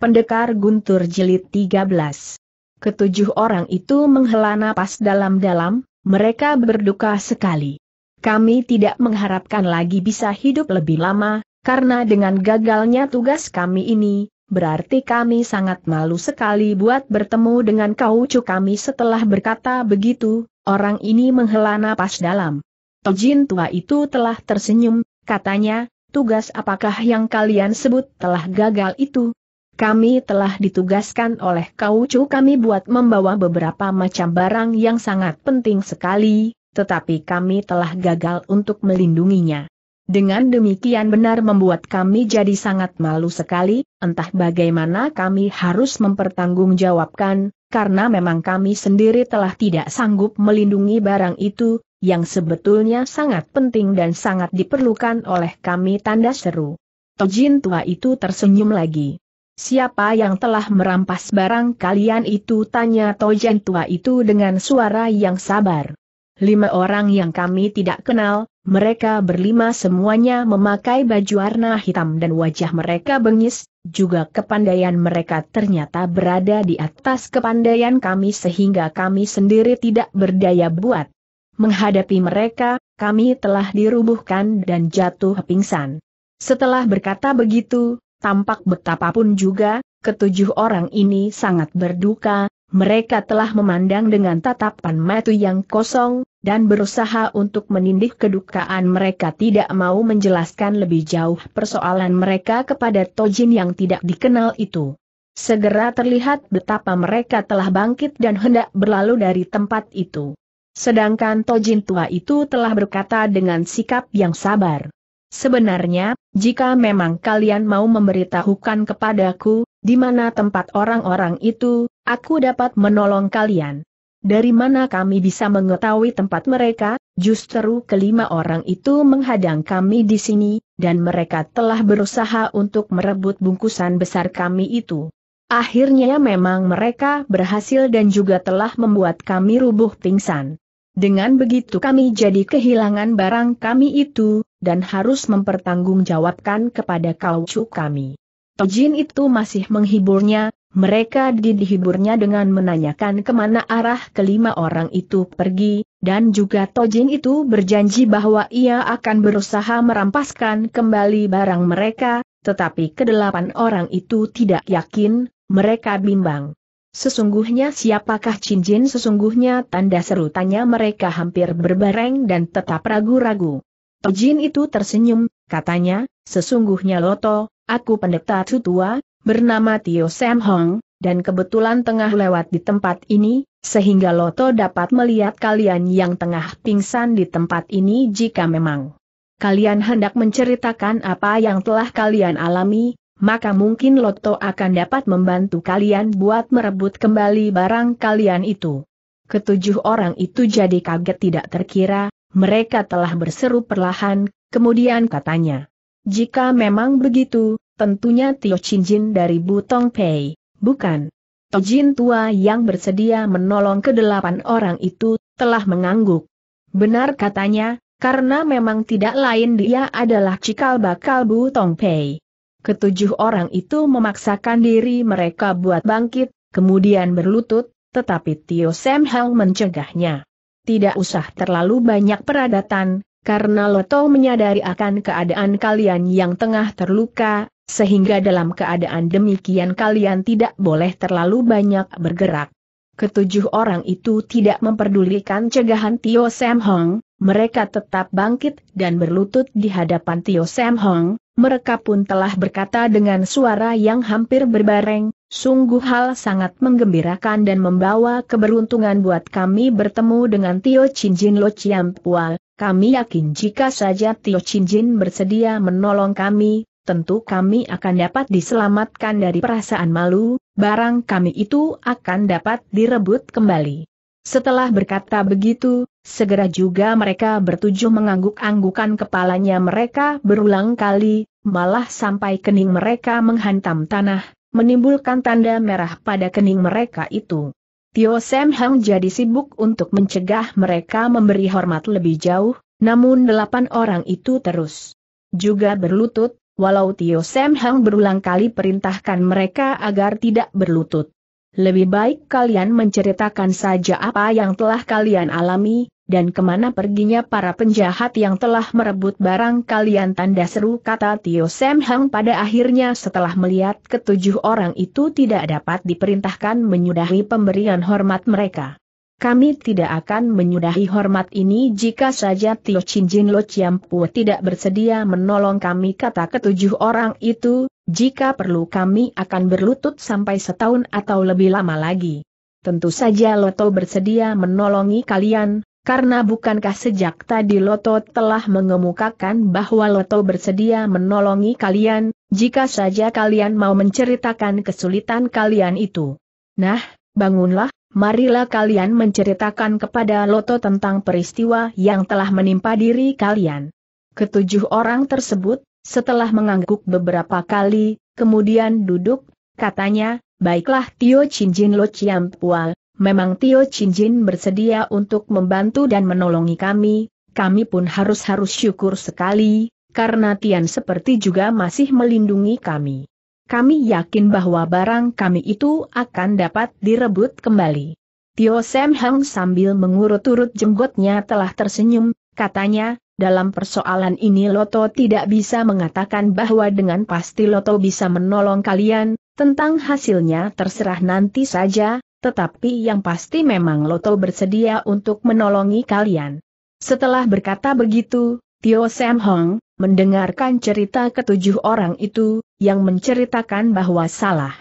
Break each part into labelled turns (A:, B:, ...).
A: Pendekar Guntur Jilid 13 Ketujuh orang itu menghela napas dalam-dalam, mereka berduka sekali. Kami tidak mengharapkan lagi bisa hidup lebih lama, karena dengan gagalnya tugas kami ini, berarti kami sangat malu sekali buat bertemu dengan kau cu kami setelah berkata begitu, orang ini menghela napas dalam. Tojin tua itu telah tersenyum, katanya, tugas apakah yang kalian sebut telah gagal itu? kami telah ditugaskan oleh kaucu kami buat membawa beberapa macam barang yang sangat penting sekali, tetapi kami telah gagal untuk melindunginya. Dengan demikian benar membuat kami jadi sangat malu sekali, entah bagaimana kami harus mempertanggungjawabkan, karena memang kami sendiri telah tidak sanggup melindungi barang itu, yang sebetulnya sangat penting dan sangat diperlukan oleh kami tanda seru. Tojin tua itu tersenyum lagi. Siapa yang telah merampas barang kalian itu? Tanya Tojen tua itu dengan suara yang sabar. Lima orang yang kami tidak kenal, mereka berlima semuanya memakai baju warna hitam dan wajah mereka bengis, juga kepandaian mereka ternyata berada di atas kepandaian kami sehingga kami sendiri tidak berdaya buat. Menghadapi mereka, kami telah dirubuhkan dan jatuh pingsan. Setelah berkata begitu, Tampak betapapun juga, ketujuh orang ini sangat berduka, mereka telah memandang dengan tatapan mata yang kosong, dan berusaha untuk menindih kedukaan mereka tidak mau menjelaskan lebih jauh persoalan mereka kepada Tojin yang tidak dikenal itu. Segera terlihat betapa mereka telah bangkit dan hendak berlalu dari tempat itu. Sedangkan Tojin tua itu telah berkata dengan sikap yang sabar. Sebenarnya, jika memang kalian mau memberitahukan kepadaku, di mana tempat orang-orang itu, aku dapat menolong kalian. Dari mana kami bisa mengetahui tempat mereka, justru kelima orang itu menghadang kami di sini, dan mereka telah berusaha untuk merebut bungkusan besar kami itu. Akhirnya memang mereka berhasil dan juga telah membuat kami rubuh pingsan. Dengan begitu kami jadi kehilangan barang kami itu, dan harus mempertanggungjawabkan kepada kaucu kami. Tojin itu masih menghiburnya, mereka dihiburnya dengan menanyakan kemana arah kelima orang itu pergi, dan juga Tojin itu berjanji bahwa ia akan berusaha merampaskan kembali barang mereka, tetapi kedelapan orang itu tidak yakin, mereka bimbang. Sesungguhnya siapakah cincin sesungguhnya tanda seru tanya mereka hampir berbareng dan tetap ragu-ragu. Jin itu tersenyum, katanya, sesungguhnya Loto, aku pendeta tua, bernama Tio Sam Hong, dan kebetulan tengah lewat di tempat ini, sehingga Loto dapat melihat kalian yang tengah pingsan di tempat ini jika memang kalian hendak menceritakan apa yang telah kalian alami, maka mungkin Loto akan dapat membantu kalian buat merebut kembali barang kalian itu. Ketujuh orang itu jadi kaget tidak terkira, mereka telah berseru perlahan, kemudian katanya. Jika memang begitu, tentunya Tio Jin dari Butong Pei, bukan. Tojin tua yang bersedia menolong kedelapan orang itu, telah mengangguk. Benar katanya, karena memang tidak lain dia adalah cikal bakal Butong Pei. Ketujuh orang itu memaksakan diri mereka buat bangkit, kemudian berlutut, tetapi Tio Sam Hang mencegahnya tidak usah terlalu banyak peradatan, karena Loto menyadari akan keadaan kalian yang tengah terluka, sehingga dalam keadaan demikian kalian tidak boleh terlalu banyak bergerak. Ketujuh orang itu tidak memperdulikan cegahan Tio Sam Hong, mereka tetap bangkit dan berlutut di hadapan Tio Sam Hong, mereka pun telah berkata dengan suara yang hampir berbareng, Sungguh hal sangat menggembirakan dan membawa keberuntungan buat kami bertemu dengan Tio Cinjin Lo Chiam Pual. Kami yakin jika saja Tio Cinjin bersedia menolong kami, tentu kami akan dapat diselamatkan dari perasaan malu, barang kami itu akan dapat direbut kembali. Setelah berkata begitu, segera juga mereka bertujuh mengangguk-anggukan kepalanya mereka berulang kali, malah sampai kening mereka menghantam tanah, menimbulkan tanda merah pada kening mereka itu. Tio Sam Hang jadi sibuk untuk mencegah mereka memberi hormat lebih jauh, namun delapan orang itu terus juga berlutut, walau Tio Sam Hang berulang kali perintahkan mereka agar tidak berlutut. Lebih baik kalian menceritakan saja apa yang telah kalian alami, dan kemana perginya para penjahat yang telah merebut barang kalian tanda seru kata Tio Sam Hang pada akhirnya setelah melihat ketujuh orang itu tidak dapat diperintahkan menyudahi pemberian hormat mereka. Kami tidak akan menyudahi hormat ini jika saja Tio Chin Jin Lo Chiam Pu tidak bersedia menolong kami kata ketujuh orang itu, jika perlu kami akan berlutut sampai setahun atau lebih lama lagi. Tentu saja Loto bersedia menolongi kalian, karena bukankah sejak tadi Loto telah mengemukakan bahwa Loto bersedia menolongi kalian, jika saja kalian mau menceritakan kesulitan kalian itu. Nah, bangunlah, marilah kalian menceritakan kepada Loto tentang peristiwa yang telah menimpa diri kalian. Ketujuh orang tersebut, setelah mengangguk beberapa kali, kemudian duduk, katanya, baiklah Tio Chin Jin Lo Chiam Pual, memang Tio Jin bersedia untuk membantu dan menolongi kami, kami pun harus-harus syukur sekali, karena Tian seperti juga masih melindungi kami. Kami yakin bahwa barang kami itu akan dapat direbut kembali. Tio Sam Heng sambil mengurut-urut jenggotnya telah tersenyum, katanya, dalam persoalan ini Loto tidak bisa mengatakan bahwa dengan pasti Loto bisa menolong kalian, tentang hasilnya terserah nanti saja, tetapi yang pasti memang Loto bersedia untuk menolongi kalian. Setelah berkata begitu, Tio Sam Hong, mendengarkan cerita ketujuh orang itu, yang menceritakan bahwa salah.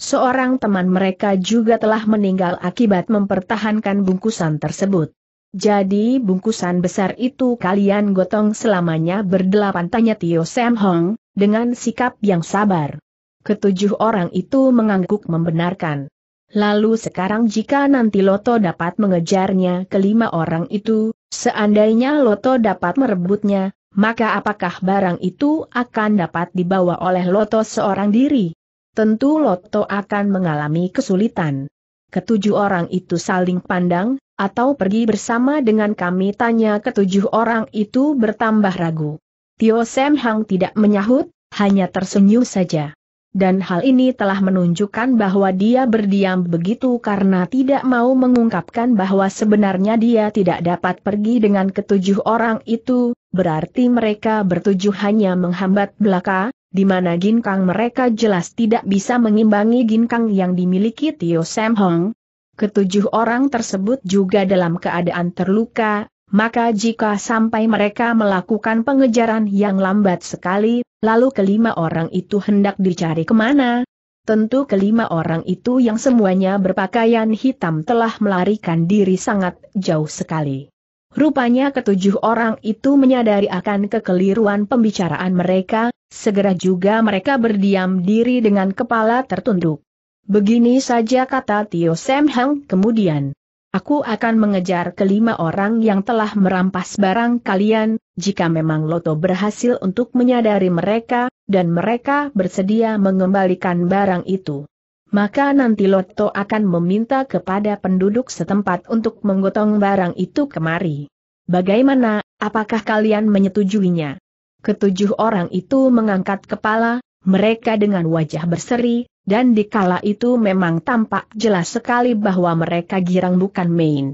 A: Seorang teman mereka juga telah meninggal akibat mempertahankan bungkusan tersebut. Jadi bungkusan besar itu kalian gotong selamanya berdelapan tanya Tio Sam Hong, dengan sikap yang sabar. Ketujuh orang itu mengangguk membenarkan. Lalu sekarang jika nanti Loto dapat mengejarnya kelima orang itu, seandainya Loto dapat merebutnya, maka apakah barang itu akan dapat dibawa oleh Loto seorang diri? Tentu Loto akan mengalami kesulitan. Ketujuh orang itu saling pandang, atau pergi bersama dengan kami tanya ketujuh orang itu bertambah ragu. Tio Sem Hang tidak menyahut, hanya tersenyum saja dan hal ini telah menunjukkan bahwa dia berdiam begitu karena tidak mau mengungkapkan bahwa sebenarnya dia tidak dapat pergi dengan ketujuh orang itu, berarti mereka bertujuh hanya menghambat belaka, di mana ginkang mereka jelas tidak bisa mengimbangi ginkang yang dimiliki Tio Sam Hong. Ketujuh orang tersebut juga dalam keadaan terluka, maka jika sampai mereka melakukan pengejaran yang lambat sekali, Lalu kelima orang itu hendak dicari kemana? Tentu kelima orang itu yang semuanya berpakaian hitam telah melarikan diri sangat jauh sekali. Rupanya ketujuh orang itu menyadari akan kekeliruan pembicaraan mereka, segera juga mereka berdiam diri dengan kepala tertunduk. Begini saja kata Tio Sam Hang kemudian. Aku akan mengejar kelima orang yang telah merampas barang kalian, jika memang Loto berhasil untuk menyadari mereka, dan mereka bersedia mengembalikan barang itu. Maka nanti Loto akan meminta kepada penduduk setempat untuk menggotong barang itu kemari. Bagaimana, apakah kalian menyetujuinya? Ketujuh orang itu mengangkat kepala, mereka dengan wajah berseri, dan di dikala itu memang tampak jelas sekali bahwa mereka girang bukan main.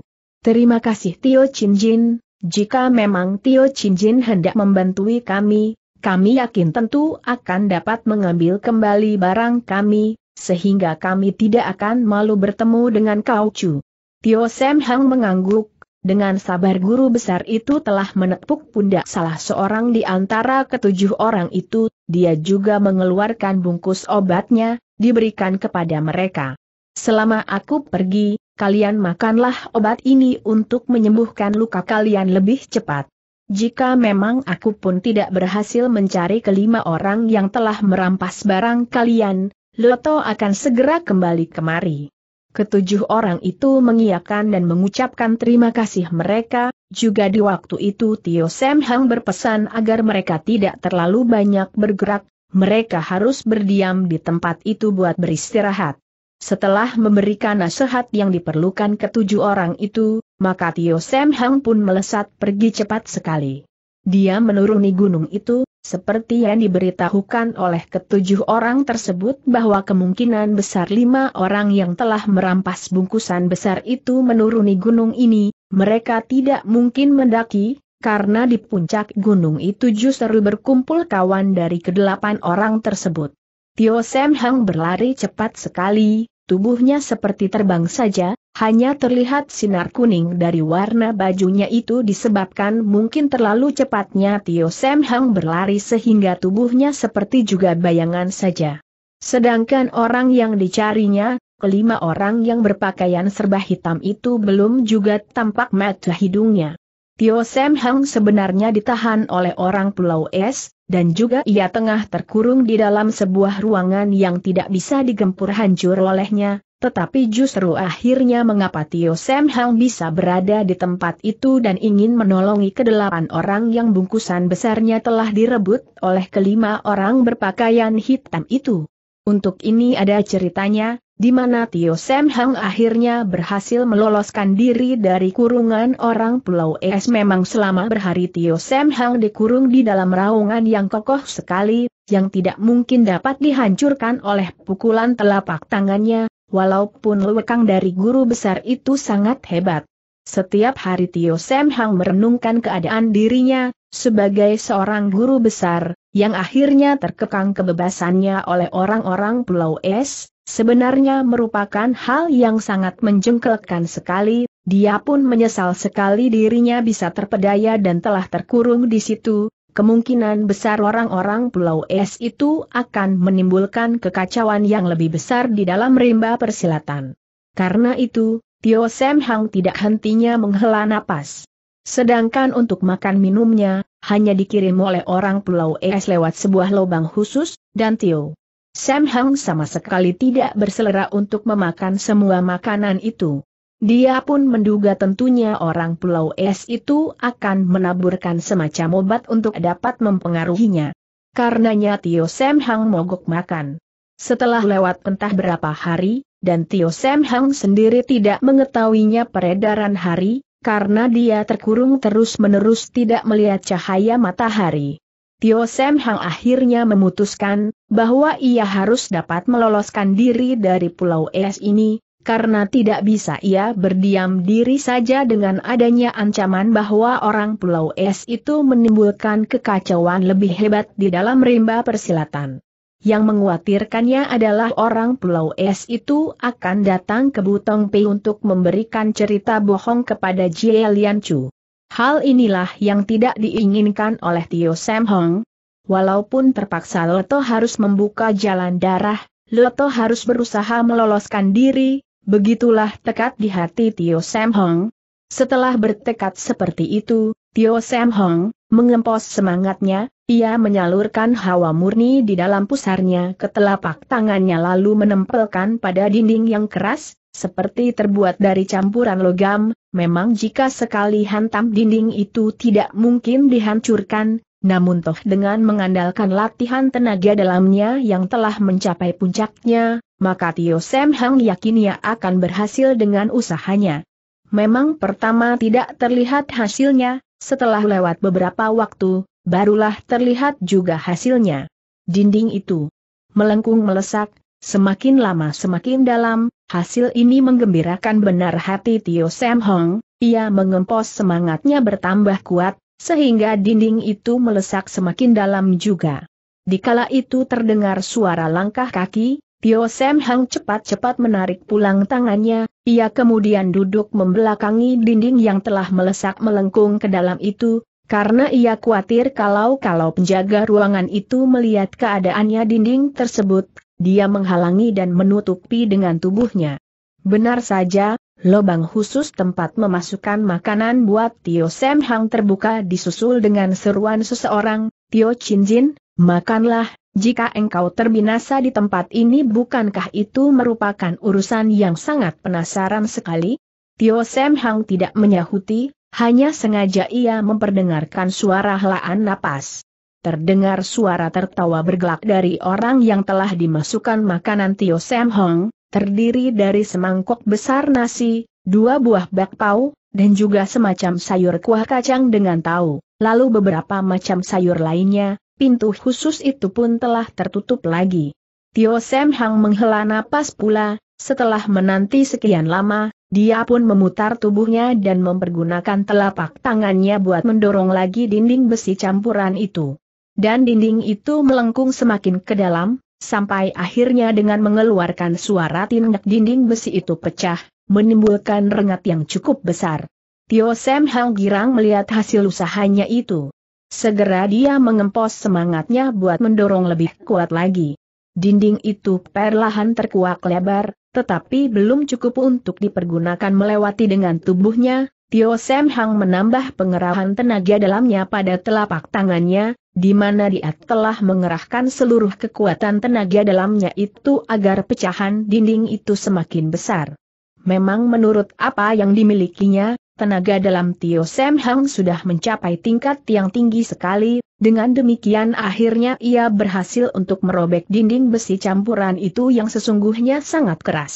A: Terima kasih Tio Chin Jin. jika memang Tio Chin Jin hendak membantui kami, kami yakin tentu akan dapat mengambil kembali barang kami, sehingga kami tidak akan malu bertemu dengan Kau Chu. Tio Sam Hang mengangguk, dengan sabar guru besar itu telah menepuk pundak salah seorang di antara ketujuh orang itu, dia juga mengeluarkan bungkus obatnya, diberikan kepada mereka. Selama aku pergi, kalian makanlah obat ini untuk menyembuhkan luka kalian lebih cepat. Jika memang aku pun tidak berhasil mencari kelima orang yang telah merampas barang kalian, Loto akan segera kembali kemari. Ketujuh orang itu mengiakan dan mengucapkan terima kasih mereka, juga di waktu itu Tio Sam Hang berpesan agar mereka tidak terlalu banyak bergerak, mereka harus berdiam di tempat itu buat beristirahat. Setelah memberikan nasihat yang diperlukan ketujuh orang itu, maka Tio Sam Hang pun melesat pergi cepat sekali. Dia menuruni gunung itu, seperti yang diberitahukan oleh ketujuh orang tersebut bahwa kemungkinan besar lima orang yang telah merampas bungkusan besar itu menuruni gunung ini, mereka tidak mungkin mendaki, karena di puncak gunung itu justru berkumpul kawan dari kedelapan orang tersebut. Tio Sam Hang berlari cepat sekali, tubuhnya seperti terbang saja, hanya terlihat sinar kuning dari warna bajunya itu disebabkan mungkin terlalu cepatnya Tio Sam Hang berlari sehingga tubuhnya seperti juga bayangan saja. Sedangkan orang yang dicarinya, kelima orang yang berpakaian serba hitam itu belum juga tampak mata hidungnya. Tio Sam Heng sebenarnya ditahan oleh orang Pulau Es, dan juga ia tengah terkurung di dalam sebuah ruangan yang tidak bisa digempur hancur olehnya, tetapi justru akhirnya mengapa Tio Sam Heng bisa berada di tempat itu dan ingin menolongi kedelapan orang yang bungkusan besarnya telah direbut oleh kelima orang berpakaian hitam itu. Untuk ini ada ceritanya, di mana Tio Sam Hang akhirnya berhasil meloloskan diri dari kurungan orang Pulau Es memang selama berhari Tio Sam Hang dikurung di dalam raungan yang kokoh sekali, yang tidak mungkin dapat dihancurkan oleh pukulan telapak tangannya, walaupun lewekang dari guru besar itu sangat hebat. Setiap hari Tio Sam Hang merenungkan keadaan dirinya, sebagai seorang guru besar, yang akhirnya terkekang kebebasannya oleh orang-orang Pulau Es, Sebenarnya merupakan hal yang sangat menjengkelkan sekali, dia pun menyesal sekali dirinya bisa terpedaya dan telah terkurung di situ, kemungkinan besar orang-orang Pulau Es itu akan menimbulkan kekacauan yang lebih besar di dalam rimba persilatan. Karena itu, Tio Sam Hang tidak hentinya menghela napas. Sedangkan untuk makan minumnya, hanya dikirim oleh orang Pulau Es lewat sebuah lubang khusus, dan Tio Sam Hang sama sekali tidak berselera untuk memakan semua makanan itu. Dia pun menduga tentunya orang Pulau Es itu akan menaburkan semacam obat untuk dapat mempengaruhinya. Karenanya Tio Sam Hang mogok makan. Setelah lewat pentah berapa hari, dan Tio Sam Hang sendiri tidak mengetahuinya peredaran hari, karena dia terkurung terus-menerus tidak melihat cahaya matahari. Tio Sam Hang akhirnya memutuskan bahwa ia harus dapat meloloskan diri dari Pulau Es ini, karena tidak bisa ia berdiam diri saja dengan adanya ancaman bahwa orang Pulau Es itu menimbulkan kekacauan lebih hebat di dalam rimba persilatan. Yang mengkhawatirkannya adalah orang Pulau Es itu akan datang ke Butong Pei untuk memberikan cerita bohong kepada Jie Lian Chu. Hal inilah yang tidak diinginkan oleh Tio Sam Hong. Walaupun terpaksa Loto harus membuka jalan darah, Loto harus berusaha meloloskan diri, begitulah tekad di hati Tio Sam Hong. Setelah bertekad seperti itu, Tio Sam Hong mengempos semangatnya, ia menyalurkan hawa murni di dalam pusarnya ke telapak tangannya lalu menempelkan pada dinding yang keras, seperti terbuat dari campuran logam, memang jika sekali hantam dinding itu tidak mungkin dihancurkan, namun toh dengan mengandalkan latihan tenaga dalamnya yang telah mencapai puncaknya, maka Tio Sam Hang yakin ia akan berhasil dengan usahanya. Memang pertama tidak terlihat hasilnya, setelah lewat beberapa waktu, barulah terlihat juga hasilnya. Dinding itu melengkung melesak, semakin lama semakin dalam, Hasil ini menggembirakan benar hati Tio Sam Hong, ia mengempos semangatnya bertambah kuat, sehingga dinding itu melesak semakin dalam juga. Di kala itu terdengar suara langkah kaki, Tio Sam Hong cepat-cepat menarik pulang tangannya, ia kemudian duduk membelakangi dinding yang telah melesak melengkung ke dalam itu, karena ia khawatir kalau-kalau penjaga ruangan itu melihat keadaannya dinding tersebut dia menghalangi dan menutupi dengan tubuhnya. Benar saja, lubang khusus tempat memasukkan makanan buat Tio Sem Hang terbuka disusul dengan seruan seseorang, Tio Chin Jin, makanlah, jika engkau terbinasa di tempat ini bukankah itu merupakan urusan yang sangat penasaran sekali? Tio Sem Hang tidak menyahuti, hanya sengaja ia memperdengarkan suara helaan napas terdengar suara tertawa bergelak dari orang yang telah dimasukkan makanan Tio Sam Hong, terdiri dari semangkok besar nasi, dua buah bakpao, dan juga semacam sayur kuah kacang dengan tahu, lalu beberapa macam sayur lainnya, pintu khusus itu pun telah tertutup lagi. Tio Sam Hong menghela napas pula, setelah menanti sekian lama, dia pun memutar tubuhnya dan mempergunakan telapak tangannya buat mendorong lagi dinding besi campuran itu dan dinding itu melengkung semakin ke dalam, sampai akhirnya dengan mengeluarkan suara tindak dinding besi itu pecah, menimbulkan rengat yang cukup besar. Tio Sam Hang Girang melihat hasil usahanya itu. Segera dia mengempos semangatnya buat mendorong lebih kuat lagi. Dinding itu perlahan terkuak lebar, tetapi belum cukup untuk dipergunakan melewati dengan tubuhnya, Tio Sam Hang menambah pengerahan tenaga dalamnya pada telapak tangannya, di mana dia telah mengerahkan seluruh kekuatan tenaga dalamnya itu agar pecahan dinding itu semakin besar. Memang menurut apa yang dimilikinya, tenaga dalam Tio Sam Hang sudah mencapai tingkat yang tinggi sekali, dengan demikian akhirnya ia berhasil untuk merobek dinding besi campuran itu yang sesungguhnya sangat keras.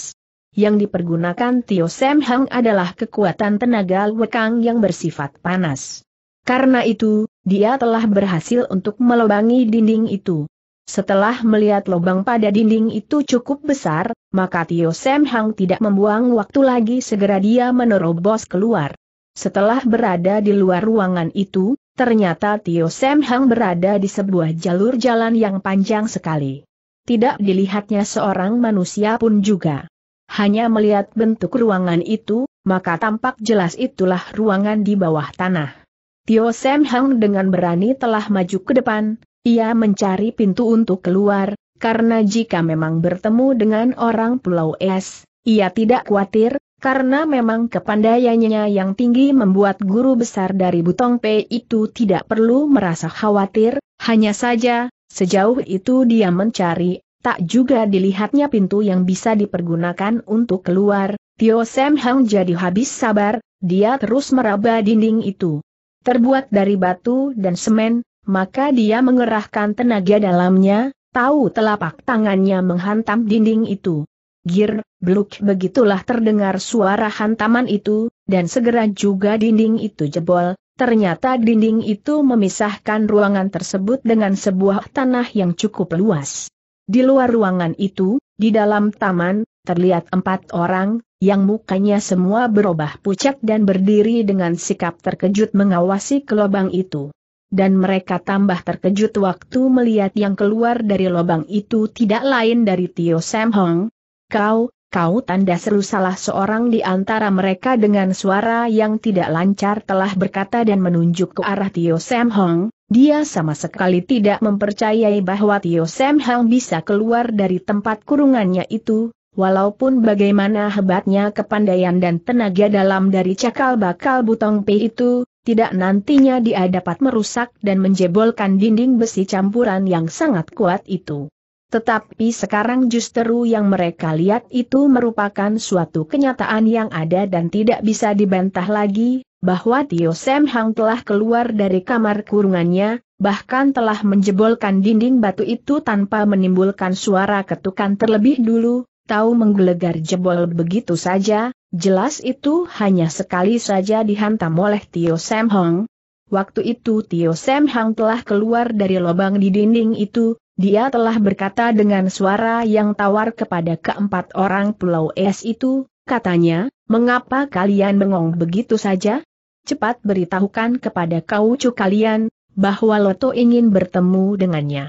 A: Yang dipergunakan Tio Sam Hang adalah kekuatan tenaga wekang yang bersifat panas. Karena itu, dia telah berhasil untuk melobangi dinding itu. Setelah melihat lubang pada dinding itu cukup besar, maka Tio Sam Hang tidak membuang waktu lagi segera dia menerobos keluar. Setelah berada di luar ruangan itu, ternyata Tio Sam Hang berada di sebuah jalur jalan yang panjang sekali. Tidak dilihatnya seorang manusia pun juga. Hanya melihat bentuk ruangan itu, maka tampak jelas itulah ruangan di bawah tanah. Tio Sam Hang dengan berani telah maju ke depan, ia mencari pintu untuk keluar, karena jika memang bertemu dengan orang Pulau Es, ia tidak khawatir, karena memang kepandaiannya yang tinggi membuat guru besar dari Butong Pei itu tidak perlu merasa khawatir, hanya saja, sejauh itu dia mencari, tak juga dilihatnya pintu yang bisa dipergunakan untuk keluar, Tio Sam Hang jadi habis sabar, dia terus meraba dinding itu terbuat dari batu dan semen, maka dia mengerahkan tenaga dalamnya, tahu telapak tangannya menghantam dinding itu. Gir, bluk begitulah terdengar suara hantaman itu, dan segera juga dinding itu jebol, ternyata dinding itu memisahkan ruangan tersebut dengan sebuah tanah yang cukup luas. Di luar ruangan itu, di dalam taman, terlihat empat orang, yang mukanya semua berubah pucat dan berdiri dengan sikap terkejut mengawasi ke lubang itu. Dan mereka tambah terkejut waktu melihat yang keluar dari lubang itu tidak lain dari Tio Sam Hong. Kau, kau tanda seru salah seorang di antara mereka dengan suara yang tidak lancar telah berkata dan menunjuk ke arah Tio Sam Hong, dia sama sekali tidak mempercayai bahwa Tio Sam Hong bisa keluar dari tempat kurungannya itu, Walaupun bagaimana hebatnya kepandaian dan tenaga dalam dari cakal bakal butong P itu, tidak nantinya dia dapat merusak dan menjebolkan dinding besi campuran yang sangat kuat itu. Tetapi sekarang justru yang mereka lihat itu merupakan suatu kenyataan yang ada dan tidak bisa dibantah lagi, bahwa Tio Sam Hang telah keluar dari kamar kurungannya, bahkan telah menjebolkan dinding batu itu tanpa menimbulkan suara ketukan terlebih dulu, tahu menggelegar jebol begitu saja, jelas itu hanya sekali saja dihantam oleh Tio Sam Hong. Waktu itu Tio Sam Hong telah keluar dari lubang di dinding itu, dia telah berkata dengan suara yang tawar kepada keempat orang Pulau Es itu, katanya, mengapa kalian bengong begitu saja? Cepat beritahukan kepada kaucu kalian, bahwa Loto ingin bertemu dengannya.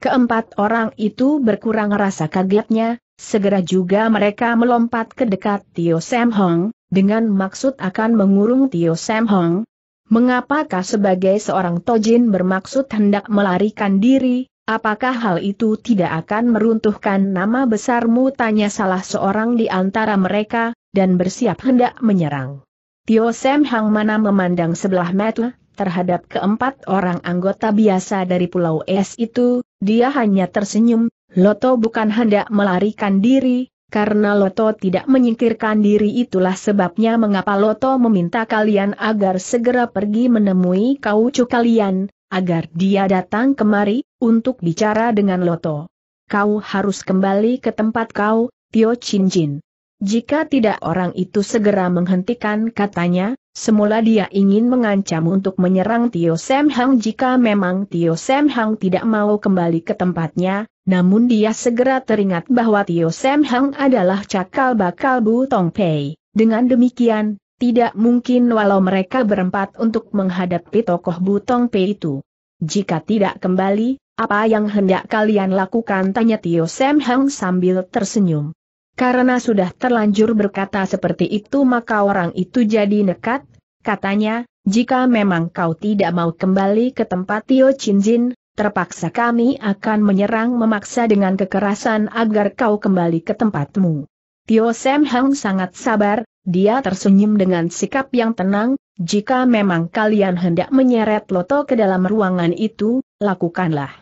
A: Keempat orang itu berkurang rasa kagetnya, Segera juga mereka melompat ke dekat Tio Sam Hong, dengan maksud akan mengurung Tio Sam Hong. Mengapakah sebagai seorang tojin bermaksud hendak melarikan diri, apakah hal itu tidak akan meruntuhkan nama besarmu tanya salah seorang di antara mereka, dan bersiap hendak menyerang. Tio Sam Hong mana memandang sebelah mata, terhadap keempat orang anggota biasa dari Pulau Es itu, dia hanya tersenyum, Loto bukan hendak melarikan diri, karena Loto tidak menyingkirkan diri itulah sebabnya mengapa Loto meminta kalian agar segera pergi menemui kaucu kalian, agar dia datang kemari, untuk bicara dengan Loto. Kau harus kembali ke tempat kau, Tio Chin Jin. Jika tidak orang itu segera menghentikan katanya, semula dia ingin mengancam untuk menyerang Tio Sam Hang jika memang Tio Sam Hang tidak mau kembali ke tempatnya, namun dia segera teringat bahwa Tio Sam Hang adalah cakal bakal Bu Tong Pei. Dengan demikian, tidak mungkin walau mereka berempat untuk menghadapi tokoh Bu Tong Pei itu. Jika tidak kembali, apa yang hendak kalian lakukan? Tanya Tio Sam Hang sambil tersenyum. Karena sudah terlanjur berkata seperti itu maka orang itu jadi nekat, katanya, jika memang kau tidak mau kembali ke tempat Tio Chin Jin, terpaksa kami akan menyerang memaksa dengan kekerasan agar kau kembali ke tempatmu. Tio Sam Hang sangat sabar, dia tersenyum dengan sikap yang tenang, jika memang kalian hendak menyeret Loto ke dalam ruangan itu, lakukanlah.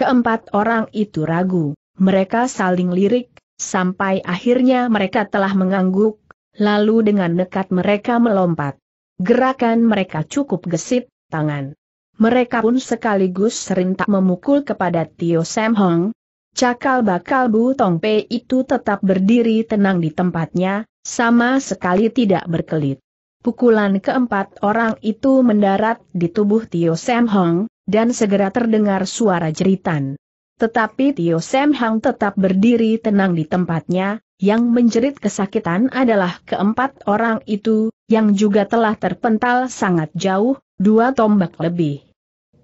A: Keempat orang itu ragu, mereka saling lirik, sampai akhirnya mereka telah mengangguk, lalu dengan nekat mereka melompat. Gerakan mereka cukup gesit, tangan mereka pun sekaligus serentak memukul kepada Tio Sam Hong. Cakal bakal Bu Tong Pei itu tetap berdiri tenang di tempatnya, sama sekali tidak berkelit. Pukulan keempat orang itu mendarat di tubuh Tio Sam Hong, dan segera terdengar suara jeritan. Tetapi Tio Sam Hong tetap berdiri tenang di tempatnya, yang menjerit kesakitan adalah keempat orang itu, yang juga telah terpental sangat jauh, dua tombak lebih.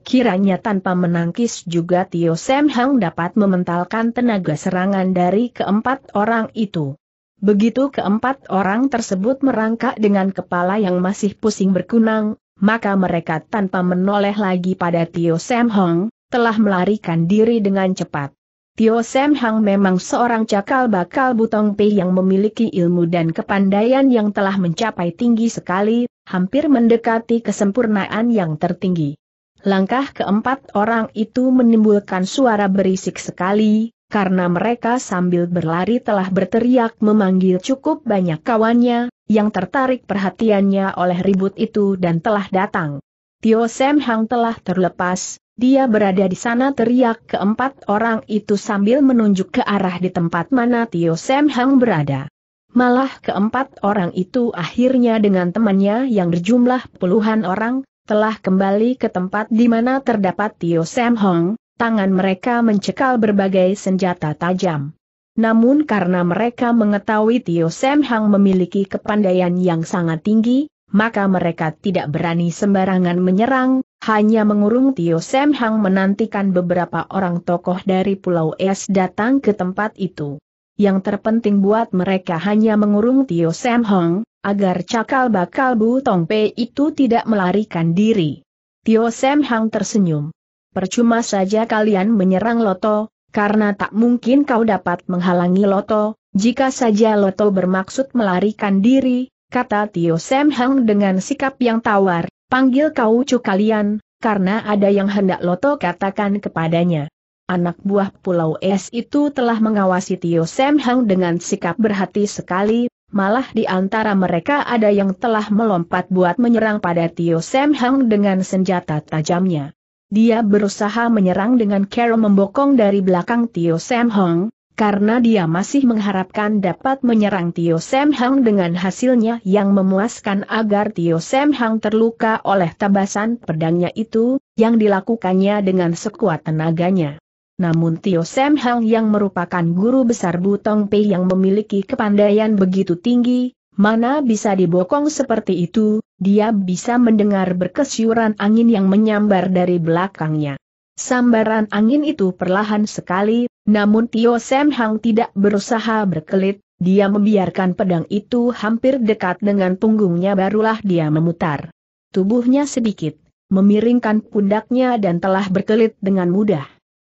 A: Kiranya tanpa menangkis juga Tio Sam Hang dapat mementalkan tenaga serangan dari keempat orang itu. Begitu keempat orang tersebut merangkak dengan kepala yang masih pusing berkunang, maka mereka tanpa menoleh lagi pada Tio Sam Hang, telah melarikan diri dengan cepat. Tio Sam Hang memang seorang cakal bakal butong pei yang memiliki ilmu dan kepandaian yang telah mencapai tinggi sekali, hampir mendekati kesempurnaan yang tertinggi. Langkah keempat orang itu menimbulkan suara berisik sekali, karena mereka sambil berlari telah berteriak memanggil cukup banyak kawannya, yang tertarik perhatiannya oleh ribut itu dan telah datang. Tio Sam Hang telah terlepas, dia berada di sana teriak keempat orang itu sambil menunjuk ke arah di tempat mana Tio Sam Hang berada. Malah keempat orang itu akhirnya dengan temannya yang berjumlah puluhan orang, telah kembali ke tempat di mana terdapat Tio Sam Hong, tangan mereka mencekal berbagai senjata tajam. Namun karena mereka mengetahui Tio Sam Hong memiliki kepandaian yang sangat tinggi, maka mereka tidak berani sembarangan menyerang, hanya mengurung Tio Sam Hong menantikan beberapa orang tokoh dari Pulau Es datang ke tempat itu. Yang terpenting buat mereka hanya mengurung Tio Sam Hong, agar cakal bakal Bu Tongpe itu tidak melarikan diri. Tio Sam Hang tersenyum. Percuma saja kalian menyerang Loto, karena tak mungkin kau dapat menghalangi Loto, jika saja Loto bermaksud melarikan diri, kata Tio Sam Hang dengan sikap yang tawar, panggil kau cu kalian, karena ada yang hendak Loto katakan kepadanya. Anak buah Pulau Es itu telah mengawasi Tio Sam Hang dengan sikap berhati sekali, Malah di antara mereka ada yang telah melompat buat menyerang pada Tio Sam Hang dengan senjata tajamnya. Dia berusaha menyerang dengan cara membokong dari belakang Tio Sam Hang, karena dia masih mengharapkan dapat menyerang Tio Sam Hang dengan hasilnya yang memuaskan agar Tio Sam Hang terluka oleh tabasan pedangnya itu, yang dilakukannya dengan sekuat tenaganya. Namun Tio Sam Hang yang merupakan guru besar Butong Pei yang memiliki kepandaian begitu tinggi, mana bisa dibokong seperti itu, dia bisa mendengar berkesyuran angin yang menyambar dari belakangnya. Sambaran angin itu perlahan sekali, namun Tio Sam Hang tidak berusaha berkelit, dia membiarkan pedang itu hampir dekat dengan punggungnya barulah dia memutar. Tubuhnya sedikit, memiringkan pundaknya dan telah berkelit dengan mudah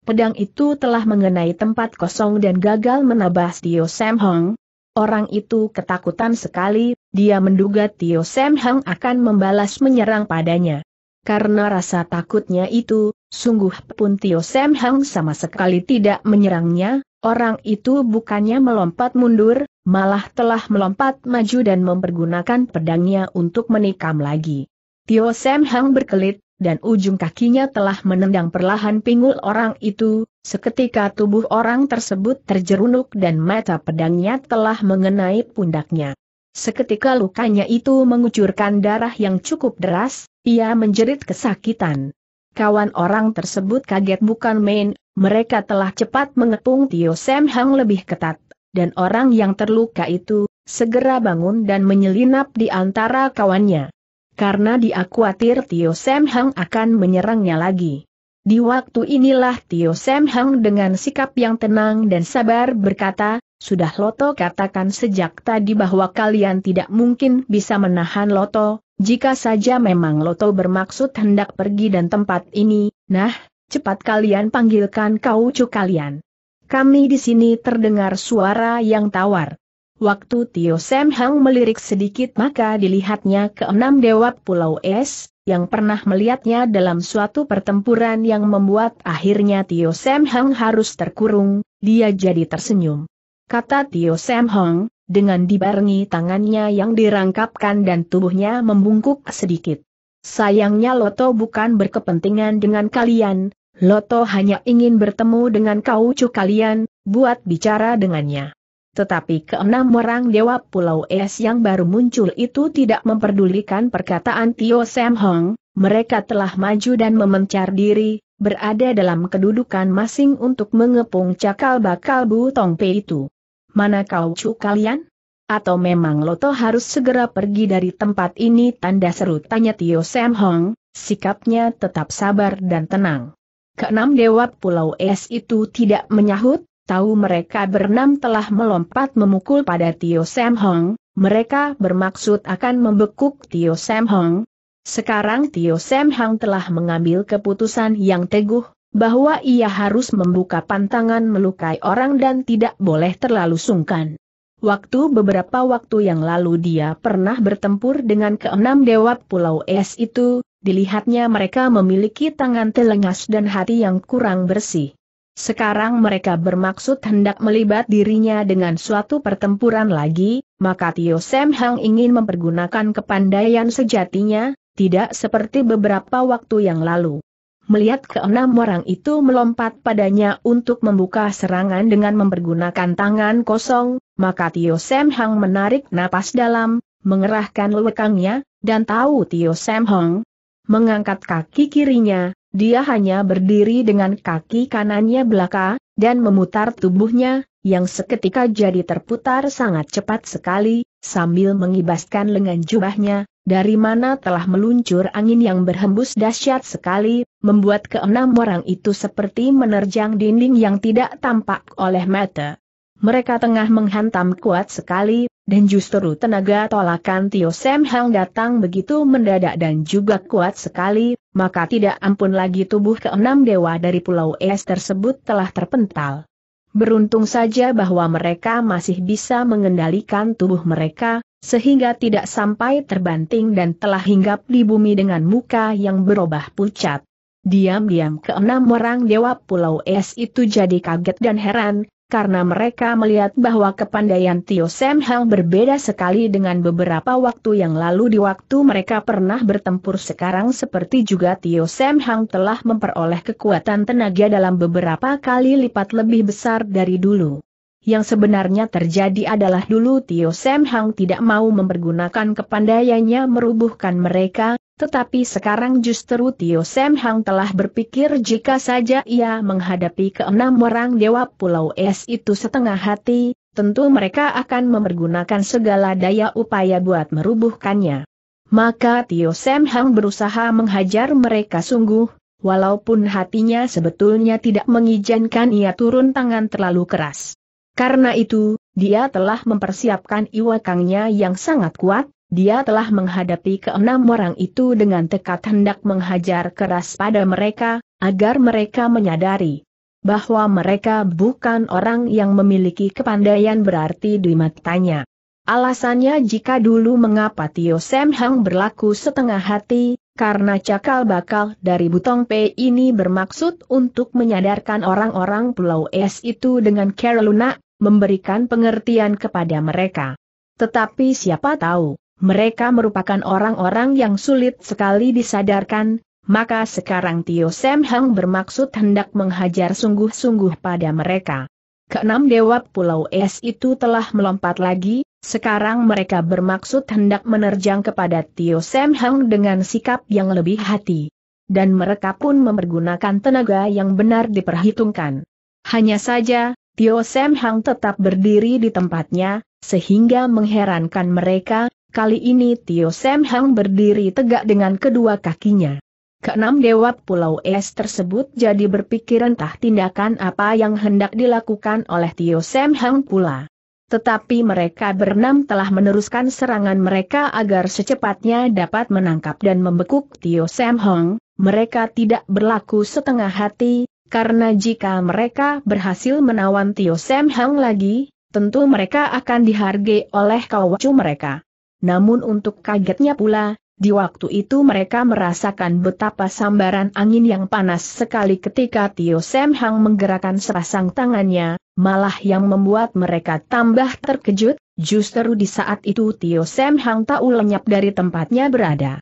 A: pedang itu telah mengenai tempat kosong dan gagal menabas Tio Sam Hong. Orang itu ketakutan sekali, dia menduga Tio Sam Hong akan membalas menyerang padanya. Karena rasa takutnya itu, sungguh pun Tio Sam Hong sama sekali tidak menyerangnya, orang itu bukannya melompat mundur, malah telah melompat maju dan mempergunakan pedangnya untuk menikam lagi. Tio Sam Hong berkelit, dan ujung kakinya telah menendang perlahan pinggul orang itu, seketika tubuh orang tersebut terjerunuk dan mata pedangnya telah mengenai pundaknya. Seketika lukanya itu mengucurkan darah yang cukup deras, ia menjerit kesakitan. Kawan orang tersebut kaget bukan main, mereka telah cepat mengepung Tio Sam Hang lebih ketat, dan orang yang terluka itu, segera bangun dan menyelinap di antara kawannya karena dia khawatir Tio Sam Hang akan menyerangnya lagi. Di waktu inilah Tio Sam Hang dengan sikap yang tenang dan sabar berkata, sudah Loto katakan sejak tadi bahwa kalian tidak mungkin bisa menahan Loto, jika saja memang Loto bermaksud hendak pergi dan tempat ini, nah, cepat kalian panggilkan kaucu kalian. Kami di sini terdengar suara yang tawar. Waktu Tio Sam Hang melirik sedikit maka dilihatnya ke keenam dewa Pulau Es, yang pernah melihatnya dalam suatu pertempuran yang membuat akhirnya Tio Sam Hang harus terkurung, dia jadi tersenyum. Kata Tio Sam Hang, dengan dibarengi tangannya yang dirangkapkan dan tubuhnya membungkuk sedikit. Sayangnya Loto bukan berkepentingan dengan kalian, Loto hanya ingin bertemu dengan kau cu kalian, buat bicara dengannya. Tetapi keenam orang Dewa Pulau Es yang baru muncul itu tidak memperdulikan perkataan Tio Sam Hong, mereka telah maju dan memencar diri, berada dalam kedudukan masing untuk mengepung cakal bakal Bu Tong Pei itu. Mana kau cu kalian? Atau memang Loto harus segera pergi dari tempat ini tanda seru tanya Tio Sam Hong, sikapnya tetap sabar dan tenang. Keenam Dewa Pulau Es itu tidak menyahut, tahu mereka berenam telah melompat memukul pada Tio Sam Hong, mereka bermaksud akan membekuk Tio Sam Hong. Sekarang Tio Sam Hong telah mengambil keputusan yang teguh, bahwa ia harus membuka pantangan melukai orang dan tidak boleh terlalu sungkan. Waktu beberapa waktu yang lalu dia pernah bertempur dengan keenam dewa Pulau Es itu, dilihatnya mereka memiliki tangan telengas dan hati yang kurang bersih. Sekarang mereka bermaksud hendak melibat dirinya dengan suatu pertempuran lagi, maka Tio Sam Hang ingin mempergunakan kepandaian sejatinya, tidak seperti beberapa waktu yang lalu. Melihat keenam orang itu melompat padanya untuk membuka serangan dengan mempergunakan tangan kosong, maka Tio Sam Hang menarik napas dalam, mengerahkan lewekangnya, dan tahu Tio Sam Hang mengangkat kaki kirinya, dia hanya berdiri dengan kaki kanannya belaka, dan memutar tubuhnya, yang seketika jadi terputar sangat cepat sekali, sambil mengibaskan lengan jubahnya, dari mana telah meluncur angin yang berhembus dahsyat sekali, membuat keenam orang itu seperti menerjang dinding yang tidak tampak oleh mata. Mereka tengah menghantam kuat sekali, dan justru tenaga tolakan Tio Sam Hang datang begitu mendadak dan juga kuat sekali, maka tidak ampun lagi tubuh keenam dewa dari Pulau Es tersebut telah terpental. Beruntung saja bahwa mereka masih bisa mengendalikan tubuh mereka, sehingga tidak sampai terbanting dan telah hinggap di bumi dengan muka yang berubah pucat. Diam-diam keenam orang dewa Pulau Es itu jadi kaget dan heran, karena mereka melihat bahwa kepandaian Tio Sam Hang berbeda sekali dengan beberapa waktu yang lalu di waktu mereka pernah bertempur sekarang seperti juga Tio Sam Hang telah memperoleh kekuatan tenaga dalam beberapa kali lipat lebih besar dari dulu. Yang sebenarnya terjadi adalah dulu Tio Sam Hang tidak mau mempergunakan kepandaiannya merubuhkan mereka, tetapi sekarang justru Tio Sam Hang telah berpikir jika saja ia menghadapi keenam orang dewa Pulau Es itu setengah hati, tentu mereka akan mempergunakan segala daya upaya buat merubuhkannya. Maka Tio Sam Hang berusaha menghajar mereka sungguh, walaupun hatinya sebetulnya tidak mengizinkan ia turun tangan terlalu keras. Karena itu, dia telah mempersiapkan iwakangnya yang sangat kuat, dia telah menghadapi keenam orang itu dengan tekad hendak menghajar keras pada mereka, agar mereka menyadari bahwa mereka bukan orang yang memiliki kepandaian berarti di matanya. Alasannya jika dulu mengapa Tio Sam Hang berlaku setengah hati, karena cakal bakal dari Butong P ini bermaksud untuk menyadarkan orang-orang Pulau Es itu dengan Carolina, memberikan pengertian kepada mereka. Tetapi siapa tahu, mereka merupakan orang-orang yang sulit sekali disadarkan, maka sekarang Tio Sam Hang bermaksud hendak menghajar sungguh-sungguh pada mereka. Keenam dewa Pulau Es itu telah melompat lagi, sekarang mereka bermaksud hendak menerjang kepada Tio Sam Hang dengan sikap yang lebih hati. Dan mereka pun mempergunakan tenaga yang benar diperhitungkan. Hanya saja, Tio Sam Hang tetap berdiri di tempatnya, sehingga mengherankan mereka, Kali ini Tio Sam Hang berdiri tegak dengan kedua kakinya. Keenam dewa Pulau Es tersebut jadi berpikir entah tindakan apa yang hendak dilakukan oleh Tio Sam Hang pula. Tetapi mereka berenam telah meneruskan serangan mereka agar secepatnya dapat menangkap dan membekuk Tio Sam Hong, mereka tidak berlaku setengah hati, karena jika mereka berhasil menawan Tio Sam Hang lagi, tentu mereka akan dihargai oleh kawacu mereka namun untuk kagetnya pula, di waktu itu mereka merasakan betapa sambaran angin yang panas sekali ketika Tio Semhang Hang menggerakkan sepasang tangannya, malah yang membuat mereka tambah terkejut, justru di saat itu Tio Semhang Hang tahu lenyap dari tempatnya berada.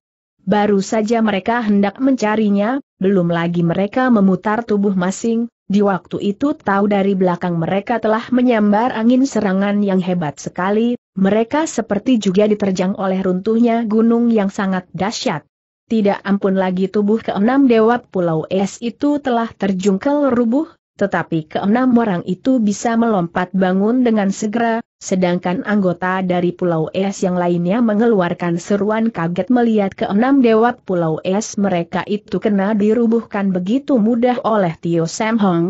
A: Baru saja mereka hendak mencarinya, belum lagi mereka memutar tubuh masing, di waktu itu tahu dari belakang mereka telah menyambar angin serangan yang hebat sekali, mereka seperti juga diterjang oleh runtuhnya gunung yang sangat dahsyat. Tidak ampun lagi tubuh keenam dewa pulau es itu telah terjungkel rubuh, tetapi keenam orang itu bisa melompat bangun dengan segera, sedangkan anggota dari Pulau Es yang lainnya mengeluarkan seruan kaget melihat keenam dewa Pulau Es mereka itu kena dirubuhkan begitu mudah oleh Tio Sam Hong.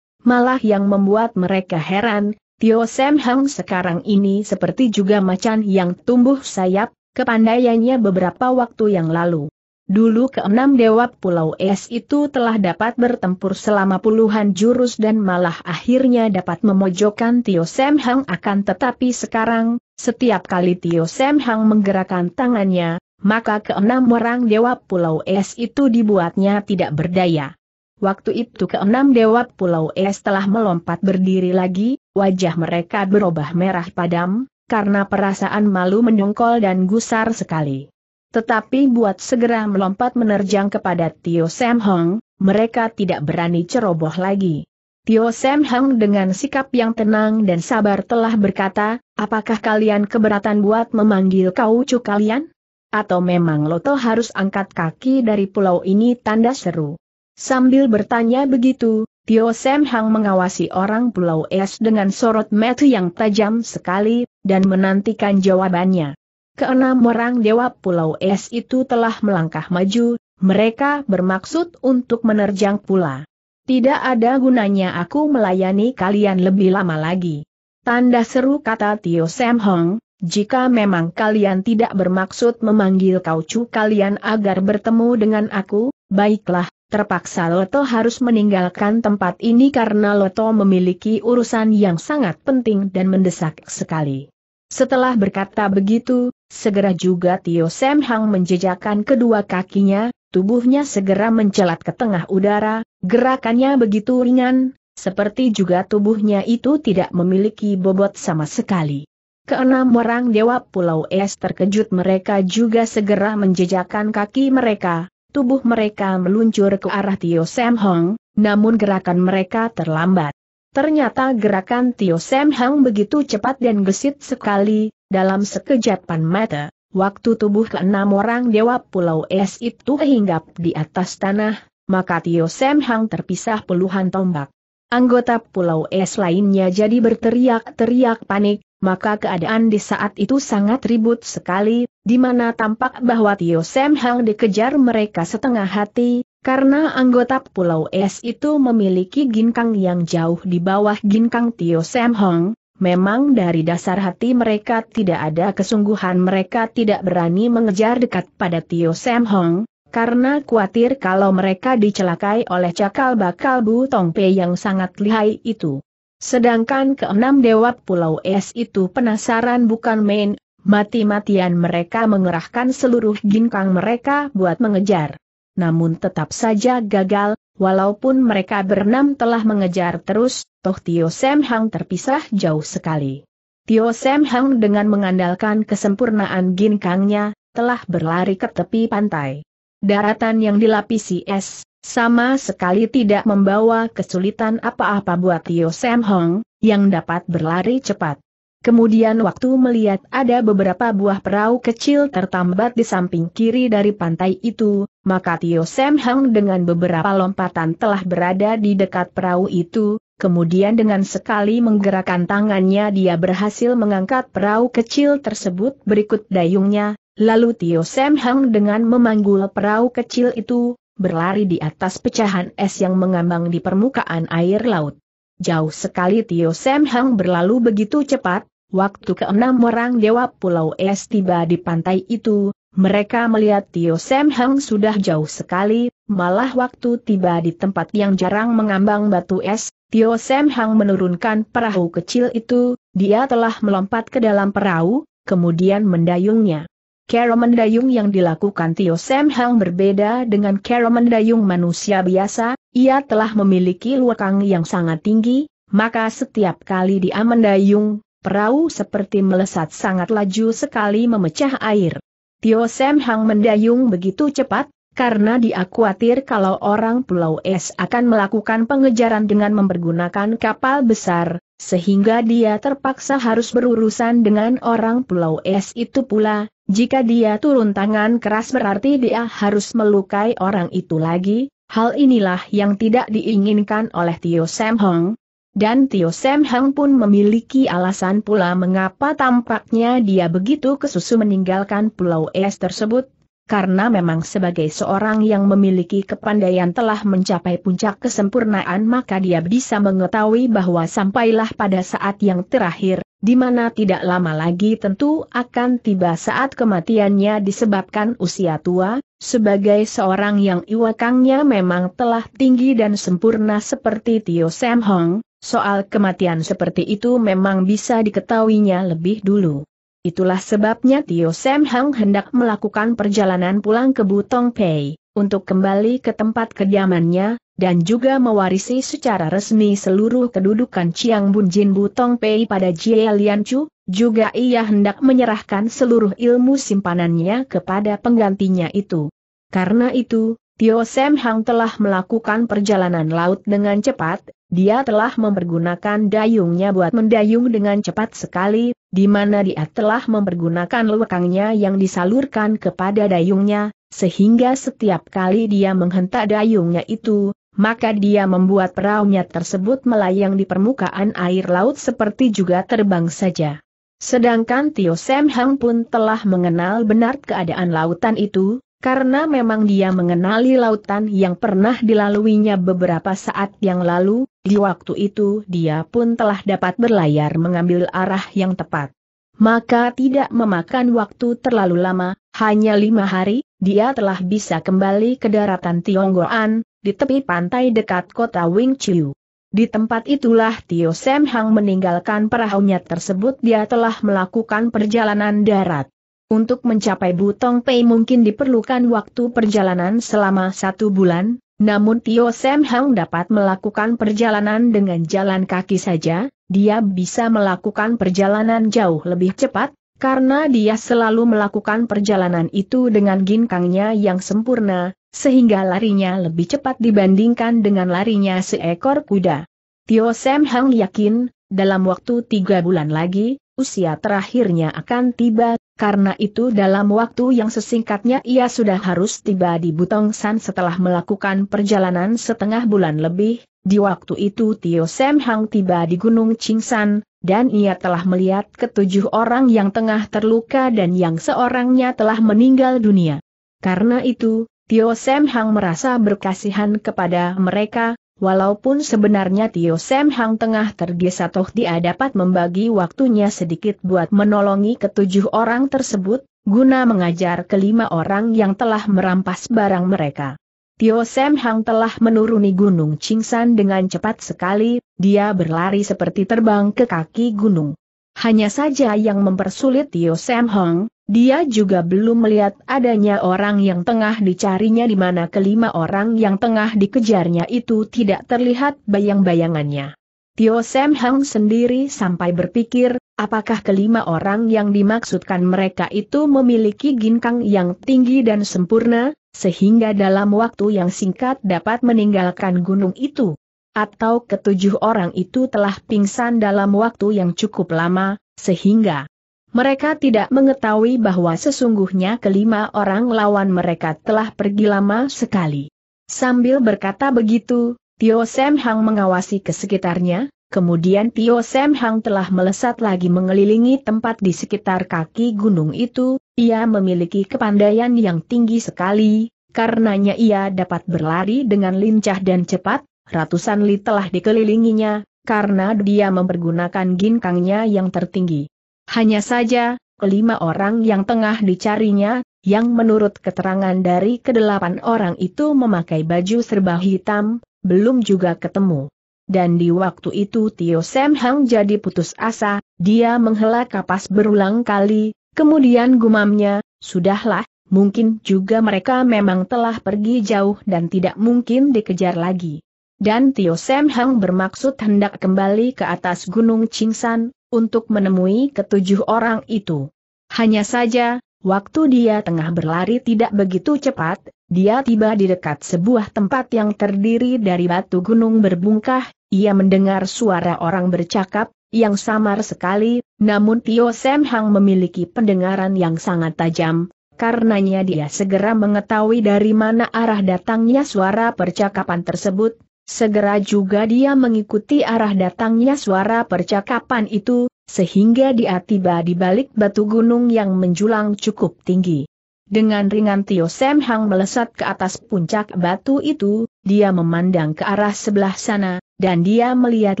A: Malah yang membuat mereka heran, Tio Sam Hang sekarang ini seperti juga macan yang tumbuh sayap, kepandaiannya beberapa waktu yang lalu. Dulu keenam dewa Pulau Es itu telah dapat bertempur selama puluhan jurus dan malah akhirnya dapat memojokkan Tio Sam Hang akan tetapi sekarang, setiap kali Tio Sam Hang menggerakkan tangannya, maka keenam orang dewa Pulau Es itu dibuatnya tidak berdaya. Waktu itu keenam dewa Pulau Es telah melompat berdiri lagi, wajah mereka berubah merah padam, karena perasaan malu menyongkol dan gusar sekali. Tetapi buat segera melompat menerjang kepada Tio Sam Hong, mereka tidak berani ceroboh lagi. Tio Sam Hong dengan sikap yang tenang dan sabar telah berkata, apakah kalian keberatan buat memanggil kau cu kalian? Atau memang Loto harus angkat kaki dari pulau ini tanda seru? Sambil bertanya begitu, Tio Sam Hang mengawasi orang Pulau Es dengan sorot mata yang tajam sekali, dan menantikan jawabannya. Keenam orang dewa Pulau Es itu telah melangkah maju, mereka bermaksud untuk menerjang pula. Tidak ada gunanya aku melayani kalian lebih lama lagi. Tanda seru kata Tio Sam Hong, jika memang kalian tidak bermaksud memanggil kaucu kalian agar bertemu dengan aku, baiklah, Terpaksa Loto harus meninggalkan tempat ini karena Loto memiliki urusan yang sangat penting dan mendesak sekali. Setelah berkata begitu, segera juga Tio Sam Hang menjejakkan kedua kakinya, tubuhnya segera mencelat ke tengah udara, gerakannya begitu ringan, seperti juga tubuhnya itu tidak memiliki bobot sama sekali. Keenam orang dewa Pulau Es terkejut mereka juga segera menjejakkan kaki mereka, tubuh mereka meluncur ke arah Tio Sam Hong, namun gerakan mereka terlambat. Ternyata gerakan Tio Sam Hong begitu cepat dan gesit sekali, dalam sekejapan mata, waktu tubuh keenam orang Dewa Pulau Es itu hinggap di atas tanah, maka Tio Sam Hong terpisah puluhan tombak. Anggota Pulau Es lainnya jadi berteriak-teriak panik, maka keadaan di saat itu sangat ribut sekali, di mana tampak bahwa Tio Sam Hang dikejar mereka setengah hati, karena anggota Pulau Es itu memiliki ginkang yang jauh di bawah ginkang Tio Sam Hong, Memang dari dasar hati mereka tidak ada kesungguhan mereka tidak berani mengejar dekat pada Tio Sam Hong, karena khawatir kalau mereka dicelakai oleh cakal bakal Bu Tongpe yang sangat lihai itu. Sedangkan keenam dewa Pulau Es itu penasaran bukan main, mati-matian mereka mengerahkan seluruh ginkang mereka buat mengejar. Namun tetap saja gagal, walaupun mereka berenam telah mengejar terus, toh Tio Semhang Hang terpisah jauh sekali. Tio Semhang Hang dengan mengandalkan kesempurnaan ginkangnya, telah berlari ke tepi pantai. Daratan yang dilapisi es, sama sekali tidak membawa kesulitan apa-apa buat Tio Sam Hong, yang dapat berlari cepat. Kemudian waktu melihat ada beberapa buah perahu kecil tertambat di samping kiri dari pantai itu, maka Tio Sam Hong dengan beberapa lompatan telah berada di dekat perahu itu, kemudian dengan sekali menggerakkan tangannya dia berhasil mengangkat perahu kecil tersebut berikut dayungnya, Lalu Tio Sam Hang dengan memanggul perahu kecil itu, berlari di atas pecahan es yang mengambang di permukaan air laut. Jauh sekali Tio Sam Hang berlalu begitu cepat, waktu keenam orang dewa pulau es tiba di pantai itu, mereka melihat Tio Sam Hang sudah jauh sekali, malah waktu tiba di tempat yang jarang mengambang batu es, Tio Sam Hang menurunkan perahu kecil itu, dia telah melompat ke dalam perahu, kemudian mendayungnya. Kero mendayung yang dilakukan Tio Sam Hang berbeda dengan kero mendayung manusia biasa, ia telah memiliki luakang yang sangat tinggi, maka setiap kali dia mendayung, perahu seperti melesat sangat laju sekali memecah air. Tio Sam Hang mendayung begitu cepat, karena dia khawatir kalau orang Pulau Es akan melakukan pengejaran dengan mempergunakan kapal besar, sehingga dia terpaksa harus berurusan dengan orang Pulau Es itu pula, jika dia turun tangan keras berarti dia harus melukai orang itu lagi, hal inilah yang tidak diinginkan oleh Tio Sam Hong. Dan Tio Sam Hong pun memiliki alasan pula mengapa tampaknya dia begitu kesusu meninggalkan Pulau Es tersebut, karena memang sebagai seorang yang memiliki kepandaian telah mencapai puncak kesempurnaan maka dia bisa mengetahui bahwa sampailah pada saat yang terakhir, di mana tidak lama lagi tentu akan tiba saat kematiannya disebabkan usia tua, sebagai seorang yang iwakangnya memang telah tinggi dan sempurna seperti Tio Sam Hong, soal kematian seperti itu memang bisa diketahuinya lebih dulu. Itulah sebabnya Tio Sam Hang hendak melakukan perjalanan pulang ke Butong Pei, untuk kembali ke tempat kediamannya, dan juga mewarisi secara resmi seluruh kedudukan Chiang Bun Jin Butong Pei pada Jie Lian Chu, juga ia hendak menyerahkan seluruh ilmu simpanannya kepada penggantinya itu. Karena itu, Tio Sam Hang telah melakukan perjalanan laut dengan cepat, dia telah mempergunakan dayungnya buat mendayung dengan cepat sekali, di mana dia telah mempergunakan lekangnya yang disalurkan kepada dayungnya, sehingga setiap kali dia menghentak dayungnya itu, maka dia membuat perahunya tersebut melayang di permukaan air laut seperti juga terbang saja. Sedangkan Tio Sam Hang pun telah mengenal benar keadaan lautan itu, karena memang dia mengenali lautan yang pernah dilaluinya beberapa saat yang lalu, di waktu itu dia pun telah dapat berlayar mengambil arah yang tepat. Maka tidak memakan waktu terlalu lama, hanya lima hari, dia telah bisa kembali ke daratan Tionggoan, di tepi pantai dekat kota Wing Chiu. Di tempat itulah Tio Sam Hang meninggalkan perahunya tersebut dia telah melakukan perjalanan darat. Untuk mencapai Butong Pei mungkin diperlukan waktu perjalanan selama satu bulan, namun Tio Sam Hang dapat melakukan perjalanan dengan jalan kaki saja, dia bisa melakukan perjalanan jauh lebih cepat, karena dia selalu melakukan perjalanan itu dengan ginkangnya yang sempurna, sehingga larinya lebih cepat dibandingkan dengan larinya seekor kuda. Tio Sam Hang yakin, dalam waktu tiga bulan lagi, usia terakhirnya akan tiba, karena itu dalam waktu yang sesingkatnya ia sudah harus tiba di Butong San setelah melakukan perjalanan setengah bulan lebih, di waktu itu Tio Sam Hang tiba di Gunung Chingsan, dan ia telah melihat ketujuh orang yang tengah terluka dan yang seorangnya telah meninggal dunia. Karena itu, Tio Sam Hang merasa berkasihan kepada mereka, Walaupun sebenarnya Tio Sam Hang tengah tergesa toh dia dapat membagi waktunya sedikit buat menolongi ketujuh orang tersebut, guna mengajar kelima orang yang telah merampas barang mereka. Tio Sam Hang telah menuruni Gunung Cingsan dengan cepat sekali, dia berlari seperti terbang ke kaki gunung. Hanya saja yang mempersulit Tio Sam Hang, dia juga belum melihat adanya orang yang tengah dicarinya di mana kelima orang yang tengah dikejarnya itu tidak terlihat bayang-bayangannya. Tio Sam Hang sendiri sampai berpikir, apakah kelima orang yang dimaksudkan mereka itu memiliki ginkang yang tinggi dan sempurna, sehingga dalam waktu yang singkat dapat meninggalkan gunung itu. Atau ketujuh orang itu telah pingsan dalam waktu yang cukup lama, sehingga mereka tidak mengetahui bahwa sesungguhnya kelima orang lawan mereka telah pergi lama sekali. Sambil berkata begitu, Tio Sem Hang mengawasi ke sekitarnya, kemudian Tio Sem Hang telah melesat lagi mengelilingi tempat di sekitar kaki gunung itu, ia memiliki kepandaian yang tinggi sekali, karenanya ia dapat berlari dengan lincah dan cepat, ratusan li telah dikelilinginya, karena dia mempergunakan ginkangnya yang tertinggi. Hanya saja, kelima orang yang tengah dicarinya, yang menurut keterangan dari kedelapan orang itu memakai baju serba hitam, belum juga ketemu. Dan di waktu itu Tio Sam Hang jadi putus asa, dia menghela kapas berulang kali, kemudian gumamnya, sudahlah, mungkin juga mereka memang telah pergi jauh dan tidak mungkin dikejar lagi. Dan Tio Sam Hang bermaksud hendak kembali ke atas Gunung Cingsan untuk menemui ketujuh orang itu. Hanya saja, waktu dia tengah berlari tidak begitu cepat, dia tiba di dekat sebuah tempat yang terdiri dari batu gunung berbungkah, ia mendengar suara orang bercakap, yang samar sekali, namun Tio Sem Hang memiliki pendengaran yang sangat tajam, karenanya dia segera mengetahui dari mana arah datangnya suara percakapan tersebut, Segera juga dia mengikuti arah datangnya suara percakapan itu, sehingga dia tiba di balik batu gunung yang menjulang cukup tinggi. Dengan ringan Tio Semhang Hang melesat ke atas puncak batu itu, dia memandang ke arah sebelah sana, dan dia melihat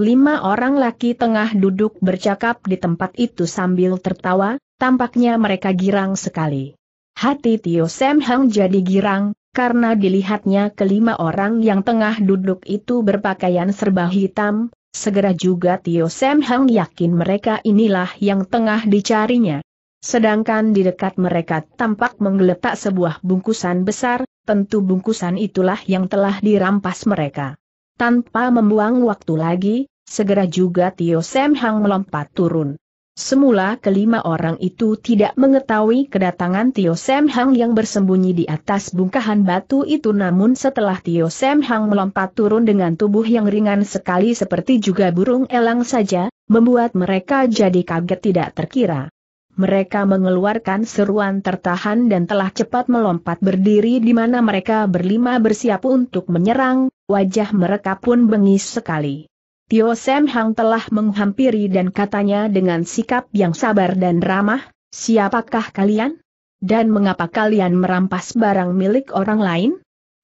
A: lima orang laki tengah duduk bercakap di tempat itu sambil tertawa, tampaknya mereka girang sekali. Hati Tio Semhang Hang jadi girang, karena dilihatnya kelima orang yang tengah duduk itu berpakaian serba hitam, segera juga Tio Sam Hang yakin mereka inilah yang tengah dicarinya. Sedangkan di dekat mereka tampak menggeletak sebuah bungkusan besar, tentu bungkusan itulah yang telah dirampas mereka. Tanpa membuang waktu lagi, segera juga Tio Sam Hang melompat turun. Semula kelima orang itu tidak mengetahui kedatangan Tio Sam Hang yang bersembunyi di atas bungkahan batu itu namun setelah Tio Sam Hang melompat turun dengan tubuh yang ringan sekali seperti juga burung elang saja, membuat mereka jadi kaget tidak terkira. Mereka mengeluarkan seruan tertahan dan telah cepat melompat berdiri di mana mereka berlima bersiap untuk menyerang, wajah mereka pun bengis sekali. Tio Sam Hang telah menghampiri dan katanya dengan sikap yang sabar dan ramah, siapakah kalian? Dan mengapa kalian merampas barang milik orang lain?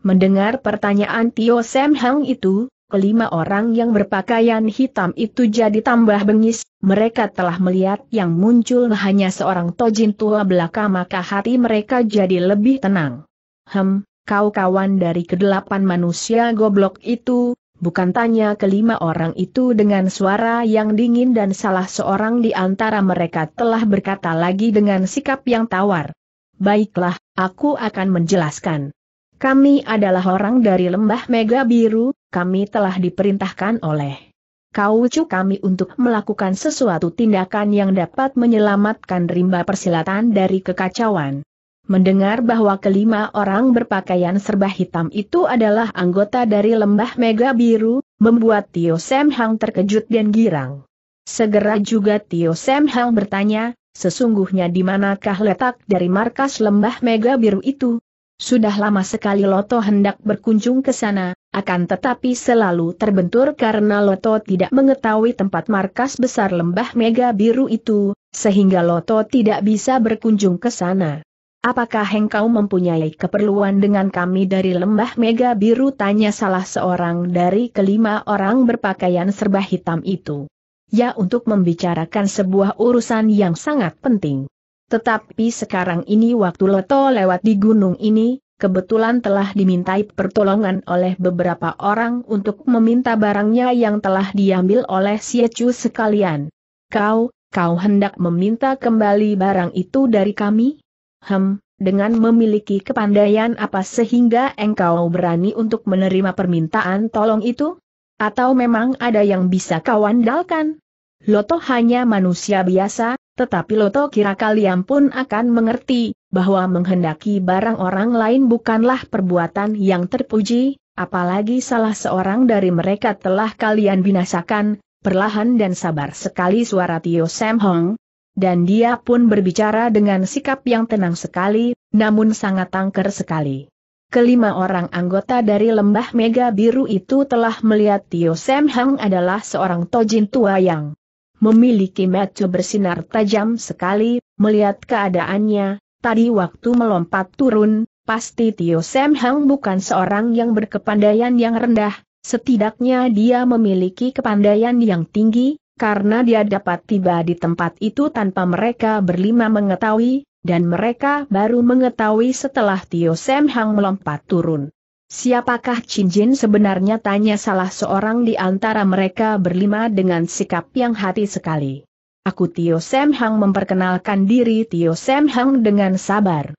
A: Mendengar pertanyaan Tio Sam Hang itu, kelima orang yang berpakaian hitam itu jadi tambah bengis, mereka telah melihat yang muncul hanya seorang tojin tua belaka maka hati mereka jadi lebih tenang. Hem, kau kawan dari kedelapan manusia goblok itu, bukan tanya kelima orang itu dengan suara yang dingin dan salah seorang di antara mereka telah berkata lagi dengan sikap yang tawar. Baiklah, aku akan menjelaskan. Kami adalah orang dari lembah Mega Biru, kami telah diperintahkan oleh kaucu kami untuk melakukan sesuatu tindakan yang dapat menyelamatkan rimba persilatan dari kekacauan. Mendengar bahwa kelima orang berpakaian serba hitam itu adalah anggota dari lembah Mega Biru, membuat Tio Sam Hang terkejut dan girang. Segera juga Tio Sam Hang bertanya, sesungguhnya di manakah letak dari markas lembah Mega Biru itu? Sudah lama sekali Loto hendak berkunjung ke sana, akan tetapi selalu terbentur karena Loto tidak mengetahui tempat markas besar lembah Mega Biru itu, sehingga Loto tidak bisa berkunjung ke sana. Apakah engkau mempunyai keperluan dengan kami dari lembah Mega Biru? Tanya salah seorang dari kelima orang berpakaian serba hitam itu. Ya untuk membicarakan sebuah urusan yang sangat penting. Tetapi sekarang ini waktu Leto lewat di gunung ini, kebetulan telah dimintai pertolongan oleh beberapa orang untuk meminta barangnya yang telah diambil oleh Siecu sekalian. Kau, kau hendak meminta kembali barang itu dari kami? Hem, dengan memiliki kepandaian apa sehingga engkau berani untuk menerima permintaan tolong itu? Atau memang ada yang bisa kau andalkan? Loto hanya manusia biasa, tetapi Loto kira kalian pun akan mengerti, bahwa menghendaki barang orang lain bukanlah perbuatan yang terpuji, apalagi salah seorang dari mereka telah kalian binasakan, perlahan dan sabar sekali suara Tio Sam Hong, dan dia pun berbicara dengan sikap yang tenang sekali, namun sangat tangker sekali. Kelima orang anggota dari lembah Mega Biru itu telah melihat Tio Sam Hang adalah seorang tojin tua yang memiliki mata bersinar tajam sekali, melihat keadaannya, tadi waktu melompat turun, pasti Tio Sam Hang bukan seorang yang berkepandaian yang rendah, setidaknya dia memiliki kepandaian yang tinggi, karena dia dapat tiba di tempat itu tanpa mereka berlima mengetahui, dan mereka baru mengetahui setelah Tio Sem Hang melompat turun. Siapakah Chin Jin sebenarnya tanya salah seorang di antara mereka berlima dengan sikap yang hati sekali. Aku Tio Sem Hang memperkenalkan diri Tio Sem Hang dengan sabar.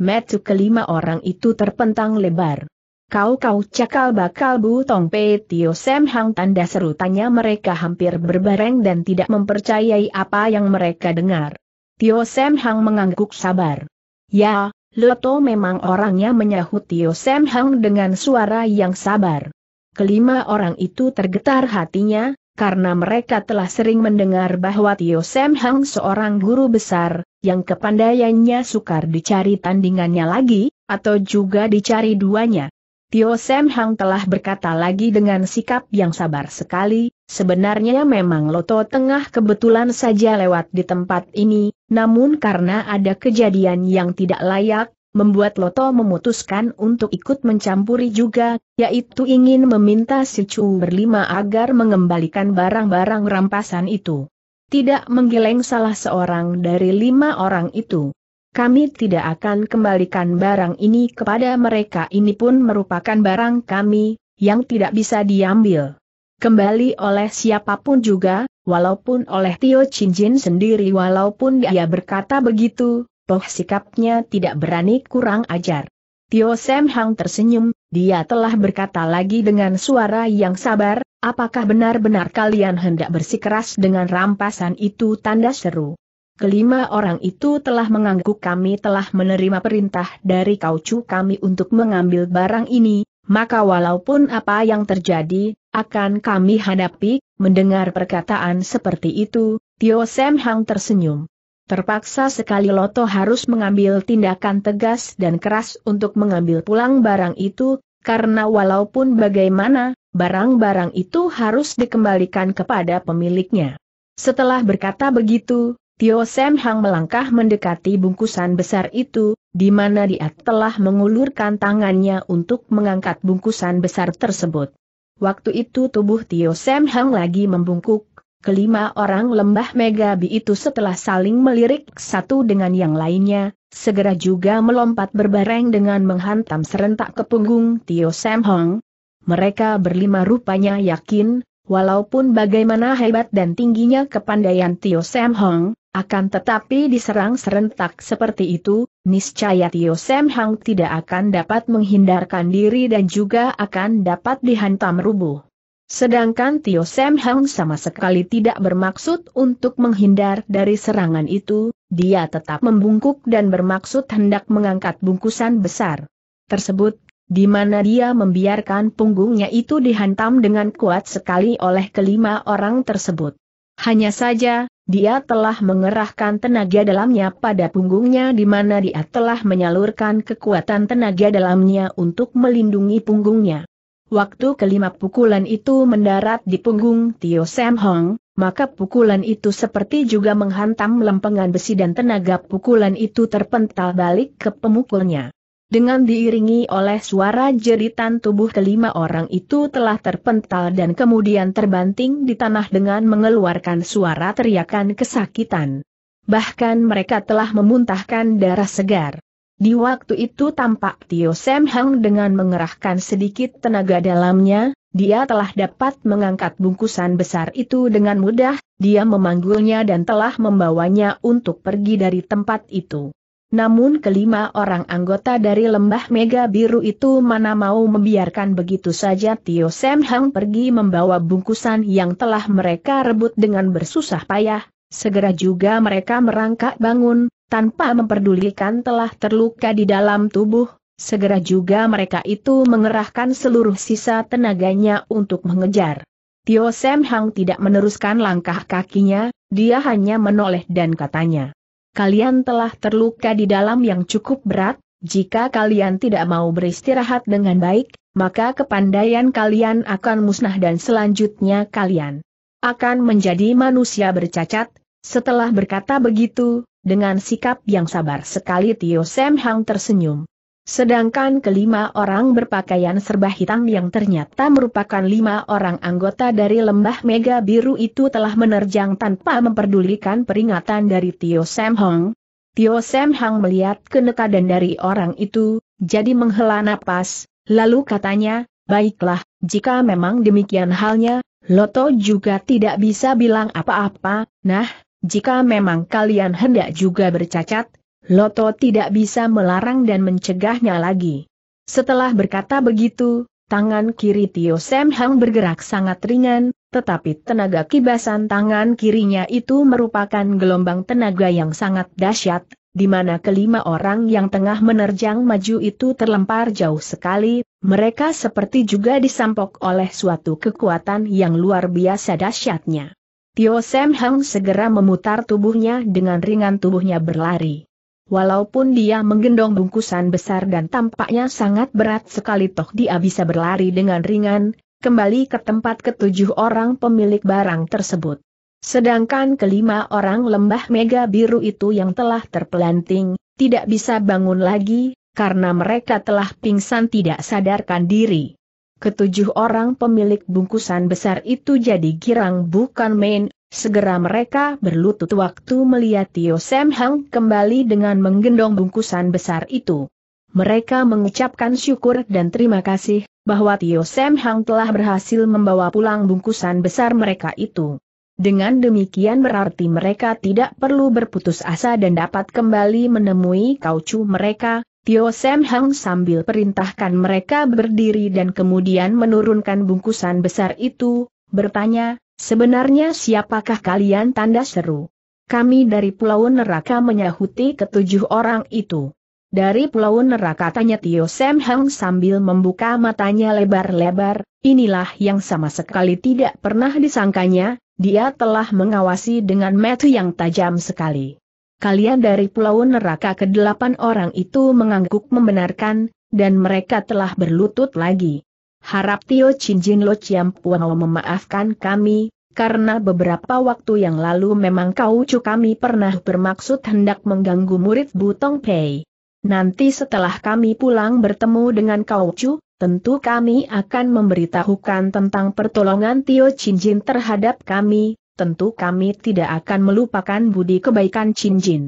A: Metu kelima orang itu terpentang lebar. Kau-kau cakal bakal Bu Tong pe Tio Semhang Hang tanda seru tanya mereka hampir berbareng dan tidak mempercayai apa yang mereka dengar. Tio Semhang Hang mengangguk sabar. Ya, Leto memang orangnya menyahut Tio Semhang Hang dengan suara yang sabar. Kelima orang itu tergetar hatinya, karena mereka telah sering mendengar bahwa Tio Semhang Hang seorang guru besar, yang kepandaiannya sukar dicari tandingannya lagi, atau juga dicari duanya. Tio Sam Hang telah berkata lagi dengan sikap yang sabar sekali, sebenarnya memang Loto Tengah kebetulan saja lewat di tempat ini, namun karena ada kejadian yang tidak layak, membuat Loto memutuskan untuk ikut mencampuri juga, yaitu ingin meminta si Chu berlima agar mengembalikan barang-barang rampasan itu. Tidak menggeleng salah seorang dari lima orang itu kami tidak akan kembalikan barang ini kepada mereka ini pun merupakan barang kami, yang tidak bisa diambil. Kembali oleh siapapun juga, walaupun oleh Tio Cincin sendiri walaupun dia berkata begitu, toh sikapnya tidak berani kurang ajar. Tio Sam Hang tersenyum, dia telah berkata lagi dengan suara yang sabar, apakah benar-benar kalian hendak bersikeras dengan rampasan itu tanda seru. Kelima orang itu telah mengangguk kami telah menerima perintah dari kaucu kami untuk mengambil barang ini, maka walaupun apa yang terjadi, akan kami hadapi, mendengar perkataan seperti itu, Tio Sam Hang tersenyum. Terpaksa sekali Loto harus mengambil tindakan tegas dan keras untuk mengambil pulang barang itu, karena walaupun bagaimana, barang-barang itu harus dikembalikan kepada pemiliknya. Setelah berkata begitu, Tio Sam Hang melangkah mendekati bungkusan besar itu, di mana dia telah mengulurkan tangannya untuk mengangkat bungkusan besar tersebut. Waktu itu tubuh Tio Sam Hang lagi membungkuk, kelima orang lembah Megabi itu setelah saling melirik satu dengan yang lainnya, segera juga melompat berbareng dengan menghantam serentak ke punggung Tio Sam Hang. Mereka berlima rupanya yakin, walaupun bagaimana hebat dan tingginya kepandaian Tio Sam Hang. Akan tetapi diserang serentak seperti itu, niscaya Tio Sem Hang tidak akan dapat menghindarkan diri dan juga akan dapat dihantam rubuh. Sedangkan Tio Sem Hang sama sekali tidak bermaksud untuk menghindar dari serangan itu, dia tetap membungkuk dan bermaksud hendak mengangkat bungkusan besar tersebut, di mana dia membiarkan punggungnya itu dihantam dengan kuat sekali oleh kelima orang tersebut. Hanya saja, dia telah mengerahkan tenaga dalamnya pada punggungnya di mana dia telah menyalurkan kekuatan tenaga dalamnya untuk melindungi punggungnya. Waktu kelima pukulan itu mendarat di punggung Tio Sam Hong, maka pukulan itu seperti juga menghantam lempengan besi dan tenaga pukulan itu terpental balik ke pemukulnya dengan diiringi oleh suara jeritan tubuh kelima orang itu telah terpental dan kemudian terbanting di tanah dengan mengeluarkan suara teriakan kesakitan. Bahkan mereka telah memuntahkan darah segar. Di waktu itu tampak Tio Sam Hang dengan mengerahkan sedikit tenaga dalamnya, dia telah dapat mengangkat bungkusan besar itu dengan mudah, dia memanggulnya dan telah membawanya untuk pergi dari tempat itu. Namun kelima orang anggota dari lembah Mega Biru itu mana mau membiarkan begitu saja Tio Sam Hang pergi membawa bungkusan yang telah mereka rebut dengan bersusah payah, segera juga mereka merangkak bangun, tanpa memperdulikan telah terluka di dalam tubuh, segera juga mereka itu mengerahkan seluruh sisa tenaganya untuk mengejar. Tio Sam Hang tidak meneruskan langkah kakinya, dia hanya menoleh dan katanya kalian telah terluka di dalam yang cukup berat, jika kalian tidak mau beristirahat dengan baik, maka kepandaian kalian akan musnah dan selanjutnya kalian akan menjadi manusia bercacat. Setelah berkata begitu, dengan sikap yang sabar sekali Tio Sam Hang tersenyum sedangkan kelima orang berpakaian serba hitam yang ternyata merupakan lima orang anggota dari lembah mega biru itu telah menerjang tanpa memperdulikan peringatan dari Tio Sam Hong. Tio Sam Hong melihat kenekadan dari orang itu, jadi menghela napas, lalu katanya, baiklah, jika memang demikian halnya, Loto juga tidak bisa bilang apa-apa, nah, jika memang kalian hendak juga bercacat, Loto tidak bisa melarang dan mencegahnya lagi. Setelah berkata begitu, tangan kiri Tio Sam Hang bergerak sangat ringan, tetapi tenaga kibasan tangan kirinya itu merupakan gelombang tenaga yang sangat dahsyat, di mana kelima orang yang tengah menerjang maju itu terlempar jauh sekali, mereka seperti juga disampok oleh suatu kekuatan yang luar biasa dahsyatnya. Tio Sam Hang segera memutar tubuhnya dengan ringan tubuhnya berlari. Walaupun dia menggendong bungkusan besar dan tampaknya sangat berat sekali toh dia bisa berlari dengan ringan, kembali ke tempat ketujuh orang pemilik barang tersebut. Sedangkan kelima orang lembah mega biru itu yang telah terpelanting, tidak bisa bangun lagi, karena mereka telah pingsan tidak sadarkan diri. Ketujuh orang pemilik bungkusan besar itu jadi girang bukan main, Segera mereka berlutut waktu melihat Tio Sam Hang kembali dengan menggendong bungkusan besar itu. Mereka mengucapkan syukur dan terima kasih bahwa Tio Sam Hang telah berhasil membawa pulang bungkusan besar mereka itu. Dengan demikian berarti mereka tidak perlu berputus asa dan dapat kembali menemui kaucu mereka, Tio Sam Hang sambil perintahkan mereka berdiri dan kemudian menurunkan bungkusan besar itu, bertanya, Sebenarnya siapakah kalian tanda seru? Kami dari Pulau Neraka menyahuti ketujuh orang itu. Dari Pulau Neraka tanya Tio Sam Hang sambil membuka matanya lebar-lebar, inilah yang sama sekali tidak pernah disangkanya, dia telah mengawasi dengan metu yang tajam sekali. Kalian dari Pulau Neraka kedelapan orang itu mengangguk membenarkan, dan mereka telah berlutut lagi. Harap Tio Chin Jin Lo Chiam Lo memaafkan kami, karena beberapa waktu yang lalu memang kau cu kami pernah bermaksud hendak mengganggu murid Butong Pei. Nanti setelah kami pulang bertemu dengan kau cu, tentu kami akan memberitahukan tentang pertolongan Tio Chin Jin terhadap kami, tentu kami tidak akan melupakan budi kebaikan Chin Jin.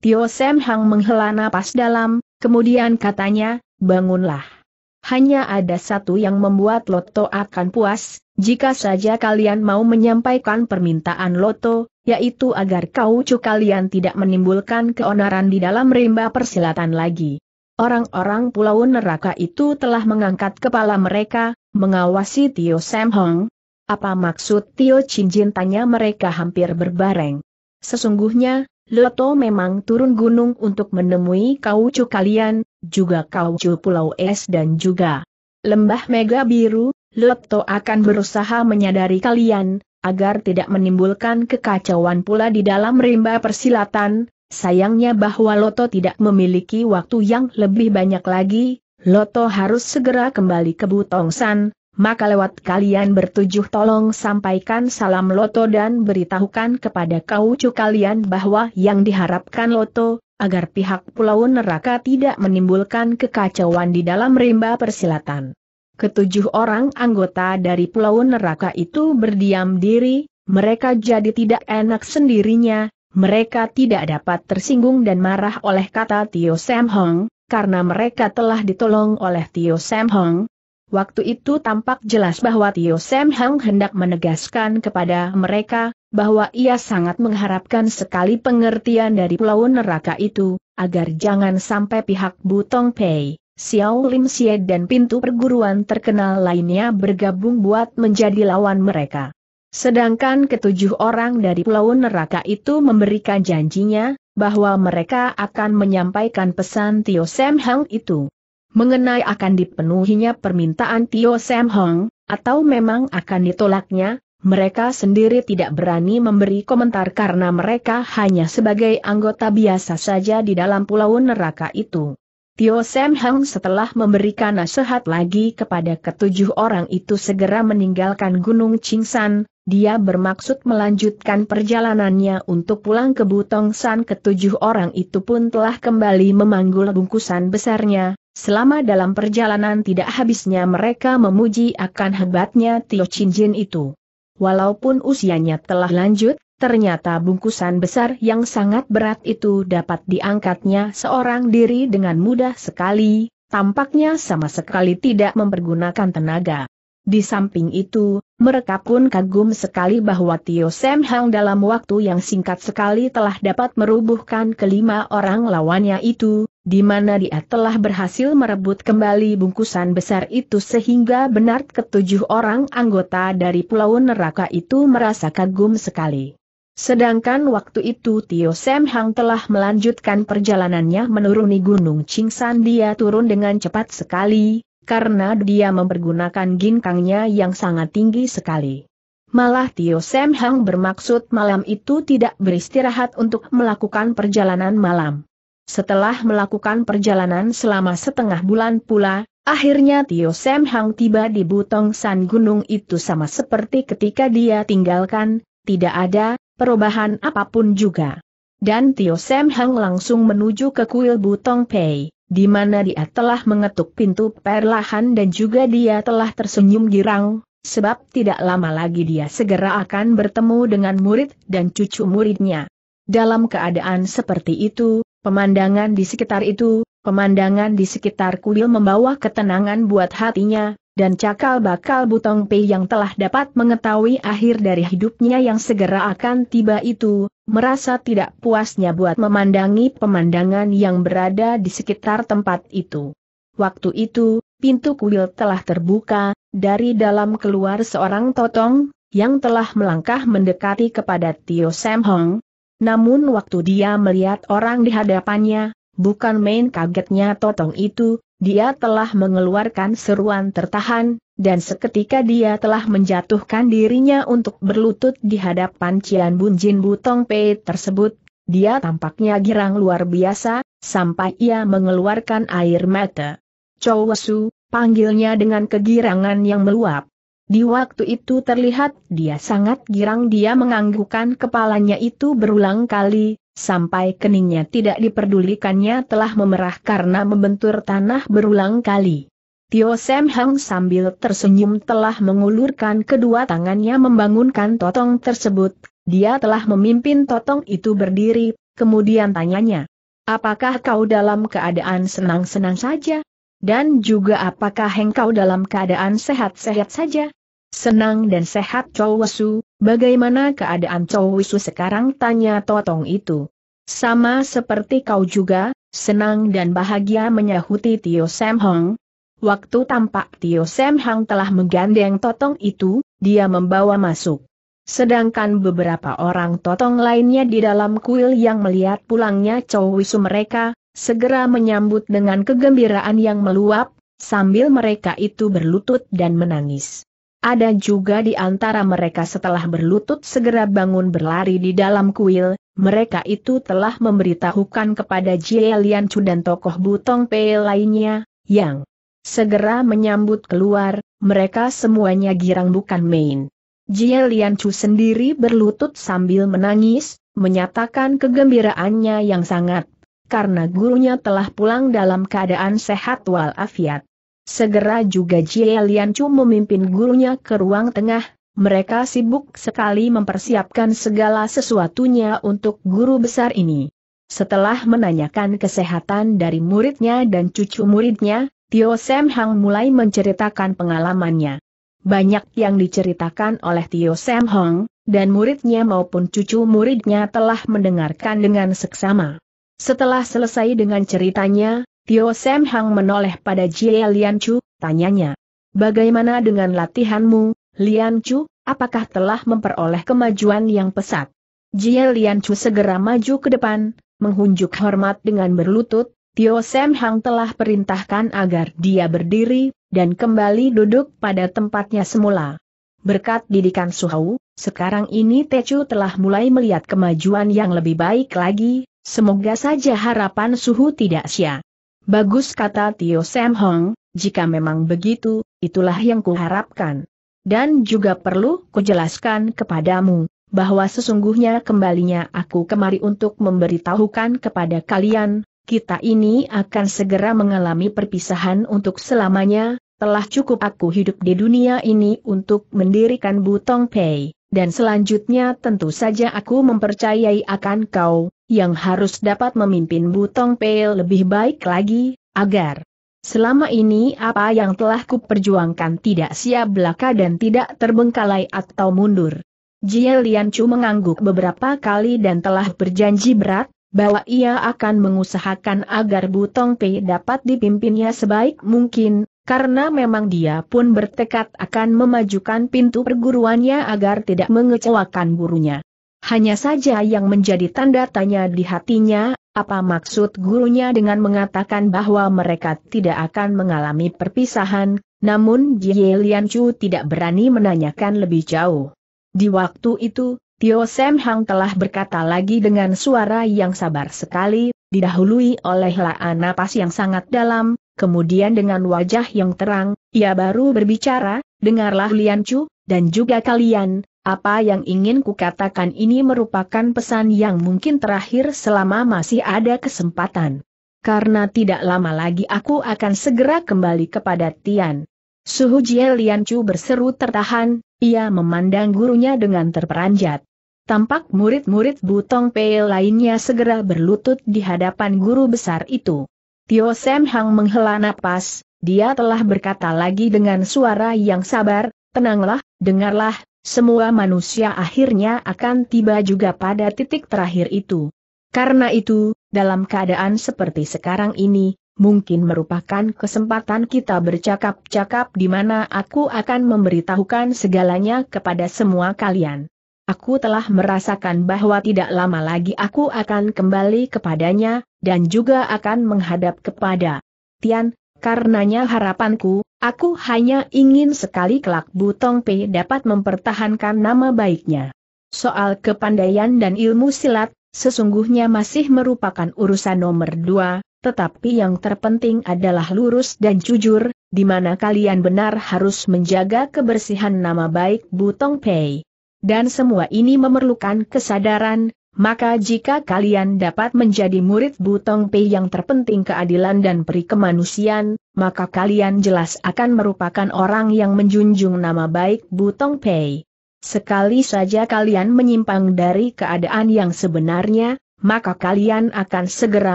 A: Tio Sam Hang menghela napas dalam, kemudian katanya, bangunlah. Hanya ada satu yang membuat Loto akan puas, jika saja kalian mau menyampaikan permintaan Loto, yaitu agar kau cu kalian tidak menimbulkan keonaran di dalam rimba persilatan lagi. Orang-orang pulau neraka itu telah mengangkat kepala mereka, mengawasi Tio Sam Hong. Apa maksud Tio Cincin tanya mereka hampir berbareng. Sesungguhnya, Loto memang turun gunung untuk menemui kau cu kalian, juga Kaucu Pulau Es dan juga Lembah Mega Biru, Lepto akan berusaha menyadari kalian, agar tidak menimbulkan kekacauan pula di dalam rimba persilatan, sayangnya bahwa Loto tidak memiliki waktu yang lebih banyak lagi, Loto harus segera kembali ke Butongsan, maka lewat kalian bertujuh tolong sampaikan salam Loto dan beritahukan kepada kaucu kalian bahwa yang diharapkan Loto, agar pihak Pulau Neraka tidak menimbulkan kekacauan di dalam rimba persilatan. Ketujuh orang anggota dari Pulau Neraka itu berdiam diri, mereka jadi tidak enak sendirinya, mereka tidak dapat tersinggung dan marah oleh kata Tio Sam Hong, karena mereka telah ditolong oleh Tio Sam Hong, Waktu itu tampak jelas bahwa Tio Sam Hang hendak menegaskan kepada mereka, bahwa ia sangat mengharapkan sekali pengertian dari pulau neraka itu, agar jangan sampai pihak Butong Pei, Xiao Lim Xie dan pintu perguruan terkenal lainnya bergabung buat menjadi lawan mereka. Sedangkan ketujuh orang dari pulau neraka itu memberikan janjinya, bahwa mereka akan menyampaikan pesan Tio Sam Hang itu mengenai akan dipenuhinya permintaan Tio Sam Hong, atau memang akan ditolaknya, mereka sendiri tidak berani memberi komentar karena mereka hanya sebagai anggota biasa saja di dalam pulau neraka itu. Tio Sam Hong setelah memberikan nasihat lagi kepada ketujuh orang itu segera meninggalkan Gunung Chingsan, dia bermaksud melanjutkan perjalanannya untuk pulang ke Butong San. ketujuh orang itu pun telah kembali memanggul bungkusan besarnya, selama dalam perjalanan tidak habisnya mereka memuji akan hebatnya Tio Jin itu. Walaupun usianya telah lanjut, ternyata bungkusan besar yang sangat berat itu dapat diangkatnya seorang diri dengan mudah sekali, tampaknya sama sekali tidak mempergunakan tenaga. Di samping itu, mereka pun kagum sekali bahwa Tio Sam Hang dalam waktu yang singkat sekali telah dapat merubuhkan kelima orang lawannya itu, di mana dia telah berhasil merebut kembali bungkusan besar itu sehingga benar ketujuh orang anggota dari Pulau Neraka itu merasa kagum sekali. Sedangkan waktu itu Tio Sam Hang telah melanjutkan perjalanannya menuruni Gunung Chingsan dia turun dengan cepat sekali, karena dia mempergunakan ginkangnya yang sangat tinggi sekali. Malah Tio Sam Hang bermaksud malam itu tidak beristirahat untuk melakukan perjalanan malam. Setelah melakukan perjalanan selama setengah bulan pula, akhirnya Tio Sam Hang tiba di Butong San Gunung itu sama seperti ketika dia tinggalkan, tidak ada perubahan apapun juga. Dan Tio Sam Hang langsung menuju ke kuil Butong Pei di mana dia telah mengetuk pintu perlahan dan juga dia telah tersenyum girang, sebab tidak lama lagi dia segera akan bertemu dengan murid dan cucu muridnya. Dalam keadaan seperti itu, pemandangan di sekitar itu, pemandangan di sekitar kuil membawa ketenangan buat hatinya, dan cakal bakal Butong Pei yang telah dapat mengetahui akhir dari hidupnya yang segera akan tiba itu, merasa tidak puasnya buat memandangi pemandangan yang berada di sekitar tempat itu. Waktu itu, pintu kuil telah terbuka, dari dalam keluar seorang totong, yang telah melangkah mendekati kepada Tio Sam Hong. Namun waktu dia melihat orang di hadapannya, bukan main kagetnya totong itu, dia telah mengeluarkan seruan tertahan, dan seketika dia telah menjatuhkan dirinya untuk berlutut di hadapan Cian bunjin Butong Pei tersebut, dia tampaknya girang luar biasa, sampai ia mengeluarkan air mata. Chowasu, panggilnya dengan kegirangan yang meluap. Di waktu itu terlihat dia sangat girang dia menganggukkan kepalanya itu berulang kali, sampai keningnya tidak diperdulikannya telah memerah karena membentur tanah berulang kali. Tio Sam Hang sambil tersenyum telah mengulurkan kedua tangannya membangunkan totong tersebut, dia telah memimpin totong itu berdiri, kemudian tanyanya, apakah kau dalam keadaan senang-senang saja? Dan juga apakah engkau dalam keadaan sehat-sehat saja? Senang dan sehat Chow Wesu, bagaimana keadaan Chow Wesu sekarang tanya Totong itu. Sama seperti kau juga, senang dan bahagia menyahuti Tio Sam Hong, Waktu tampak Tio Sam Hang telah menggandeng totong itu, dia membawa masuk. Sedangkan beberapa orang totong lainnya di dalam kuil yang melihat pulangnya Chow Wisu mereka, segera menyambut dengan kegembiraan yang meluap, sambil mereka itu berlutut dan menangis. Ada juga di antara mereka setelah berlutut segera bangun berlari di dalam kuil, mereka itu telah memberitahukan kepada Jie Lian Chu dan tokoh Butong Pei lainnya, yang Segera menyambut keluar, mereka semuanya girang bukan main. Jie Lian Chu sendiri berlutut sambil menangis, menyatakan kegembiraannya yang sangat, karena gurunya telah pulang dalam keadaan sehat walafiat. Segera juga Jie Lian Chu memimpin gurunya ke ruang tengah, mereka sibuk sekali mempersiapkan segala sesuatunya untuk guru besar ini. Setelah menanyakan kesehatan dari muridnya dan cucu muridnya, Tio Sam Hang mulai menceritakan pengalamannya. Banyak yang diceritakan oleh Tio Sam Hang, dan muridnya maupun cucu muridnya telah mendengarkan dengan seksama. Setelah selesai dengan ceritanya, Tio Sam Hang menoleh pada Jie Lian Chu, tanyanya. Bagaimana dengan latihanmu, Lian Chu, apakah telah memperoleh kemajuan yang pesat? Jie Lian Chu segera maju ke depan, menghunjuk hormat dengan berlutut, Tio Sam Hang telah perintahkan agar dia berdiri, dan kembali duduk pada tempatnya semula. Berkat didikan Suhau, sekarang ini Techu telah mulai melihat kemajuan yang lebih baik lagi, semoga saja harapan Suhu tidak sia. Bagus kata Tio Sam Hong, jika memang begitu, itulah yang kuharapkan. Dan juga perlu kujelaskan kepadamu, bahwa sesungguhnya kembalinya aku kemari untuk memberitahukan kepada kalian, kita ini akan segera mengalami perpisahan untuk selamanya, telah cukup aku hidup di dunia ini untuk mendirikan Butong Pei, dan selanjutnya tentu saja aku mempercayai akan kau, yang harus dapat memimpin Butong Pei lebih baik lagi, agar selama ini apa yang telah kuperjuangkan tidak sia belaka dan tidak terbengkalai atau mundur. Jie Lian Chu mengangguk beberapa kali dan telah berjanji berat, bahwa ia akan mengusahakan agar Butong Pei dapat dipimpinnya sebaik mungkin, karena memang dia pun bertekad akan memajukan pintu perguruannya agar tidak mengecewakan gurunya. Hanya saja yang menjadi tanda tanya di hatinya, apa maksud gurunya dengan mengatakan bahwa mereka tidak akan mengalami perpisahan, namun Jie Lian Chu tidak berani menanyakan lebih jauh. Di waktu itu, Tio Sam Hang telah berkata lagi dengan suara yang sabar sekali, didahului oleh laan napas yang sangat dalam, kemudian dengan wajah yang terang, ia baru berbicara, dengarlah Lian Chu, dan juga kalian, apa yang ingin kukatakan ini merupakan pesan yang mungkin terakhir selama masih ada kesempatan. Karena tidak lama lagi aku akan segera kembali kepada Tian. Suhu Jie Chu berseru tertahan, ia memandang gurunya dengan terperanjat. Tampak murid-murid Butong Pei lainnya segera berlutut di hadapan guru besar itu. Tio Sam Hang menghela napas, dia telah berkata lagi dengan suara yang sabar, tenanglah, dengarlah, semua manusia akhirnya akan tiba juga pada titik terakhir itu. Karena itu, dalam keadaan seperti sekarang ini, mungkin merupakan kesempatan kita bercakap-cakap di mana aku akan memberitahukan segalanya kepada semua kalian. Aku telah merasakan bahwa tidak lama lagi aku akan kembali kepadanya, dan juga akan menghadap kepada Tian, karenanya harapanku, aku hanya ingin sekali kelak Butong Pei dapat mempertahankan nama baiknya. Soal kepandaian dan ilmu silat, sesungguhnya masih merupakan urusan nomor dua, tetapi yang terpenting adalah lurus dan jujur, di mana kalian benar harus menjaga kebersihan nama baik Butong Pei. Dan semua ini memerlukan kesadaran, maka jika kalian dapat menjadi murid Butong Pei yang terpenting keadilan dan perikemanusiaan, maka kalian jelas akan merupakan orang yang menjunjung nama baik Butong Pei. Sekali saja kalian menyimpang dari keadaan yang sebenarnya, maka kalian akan segera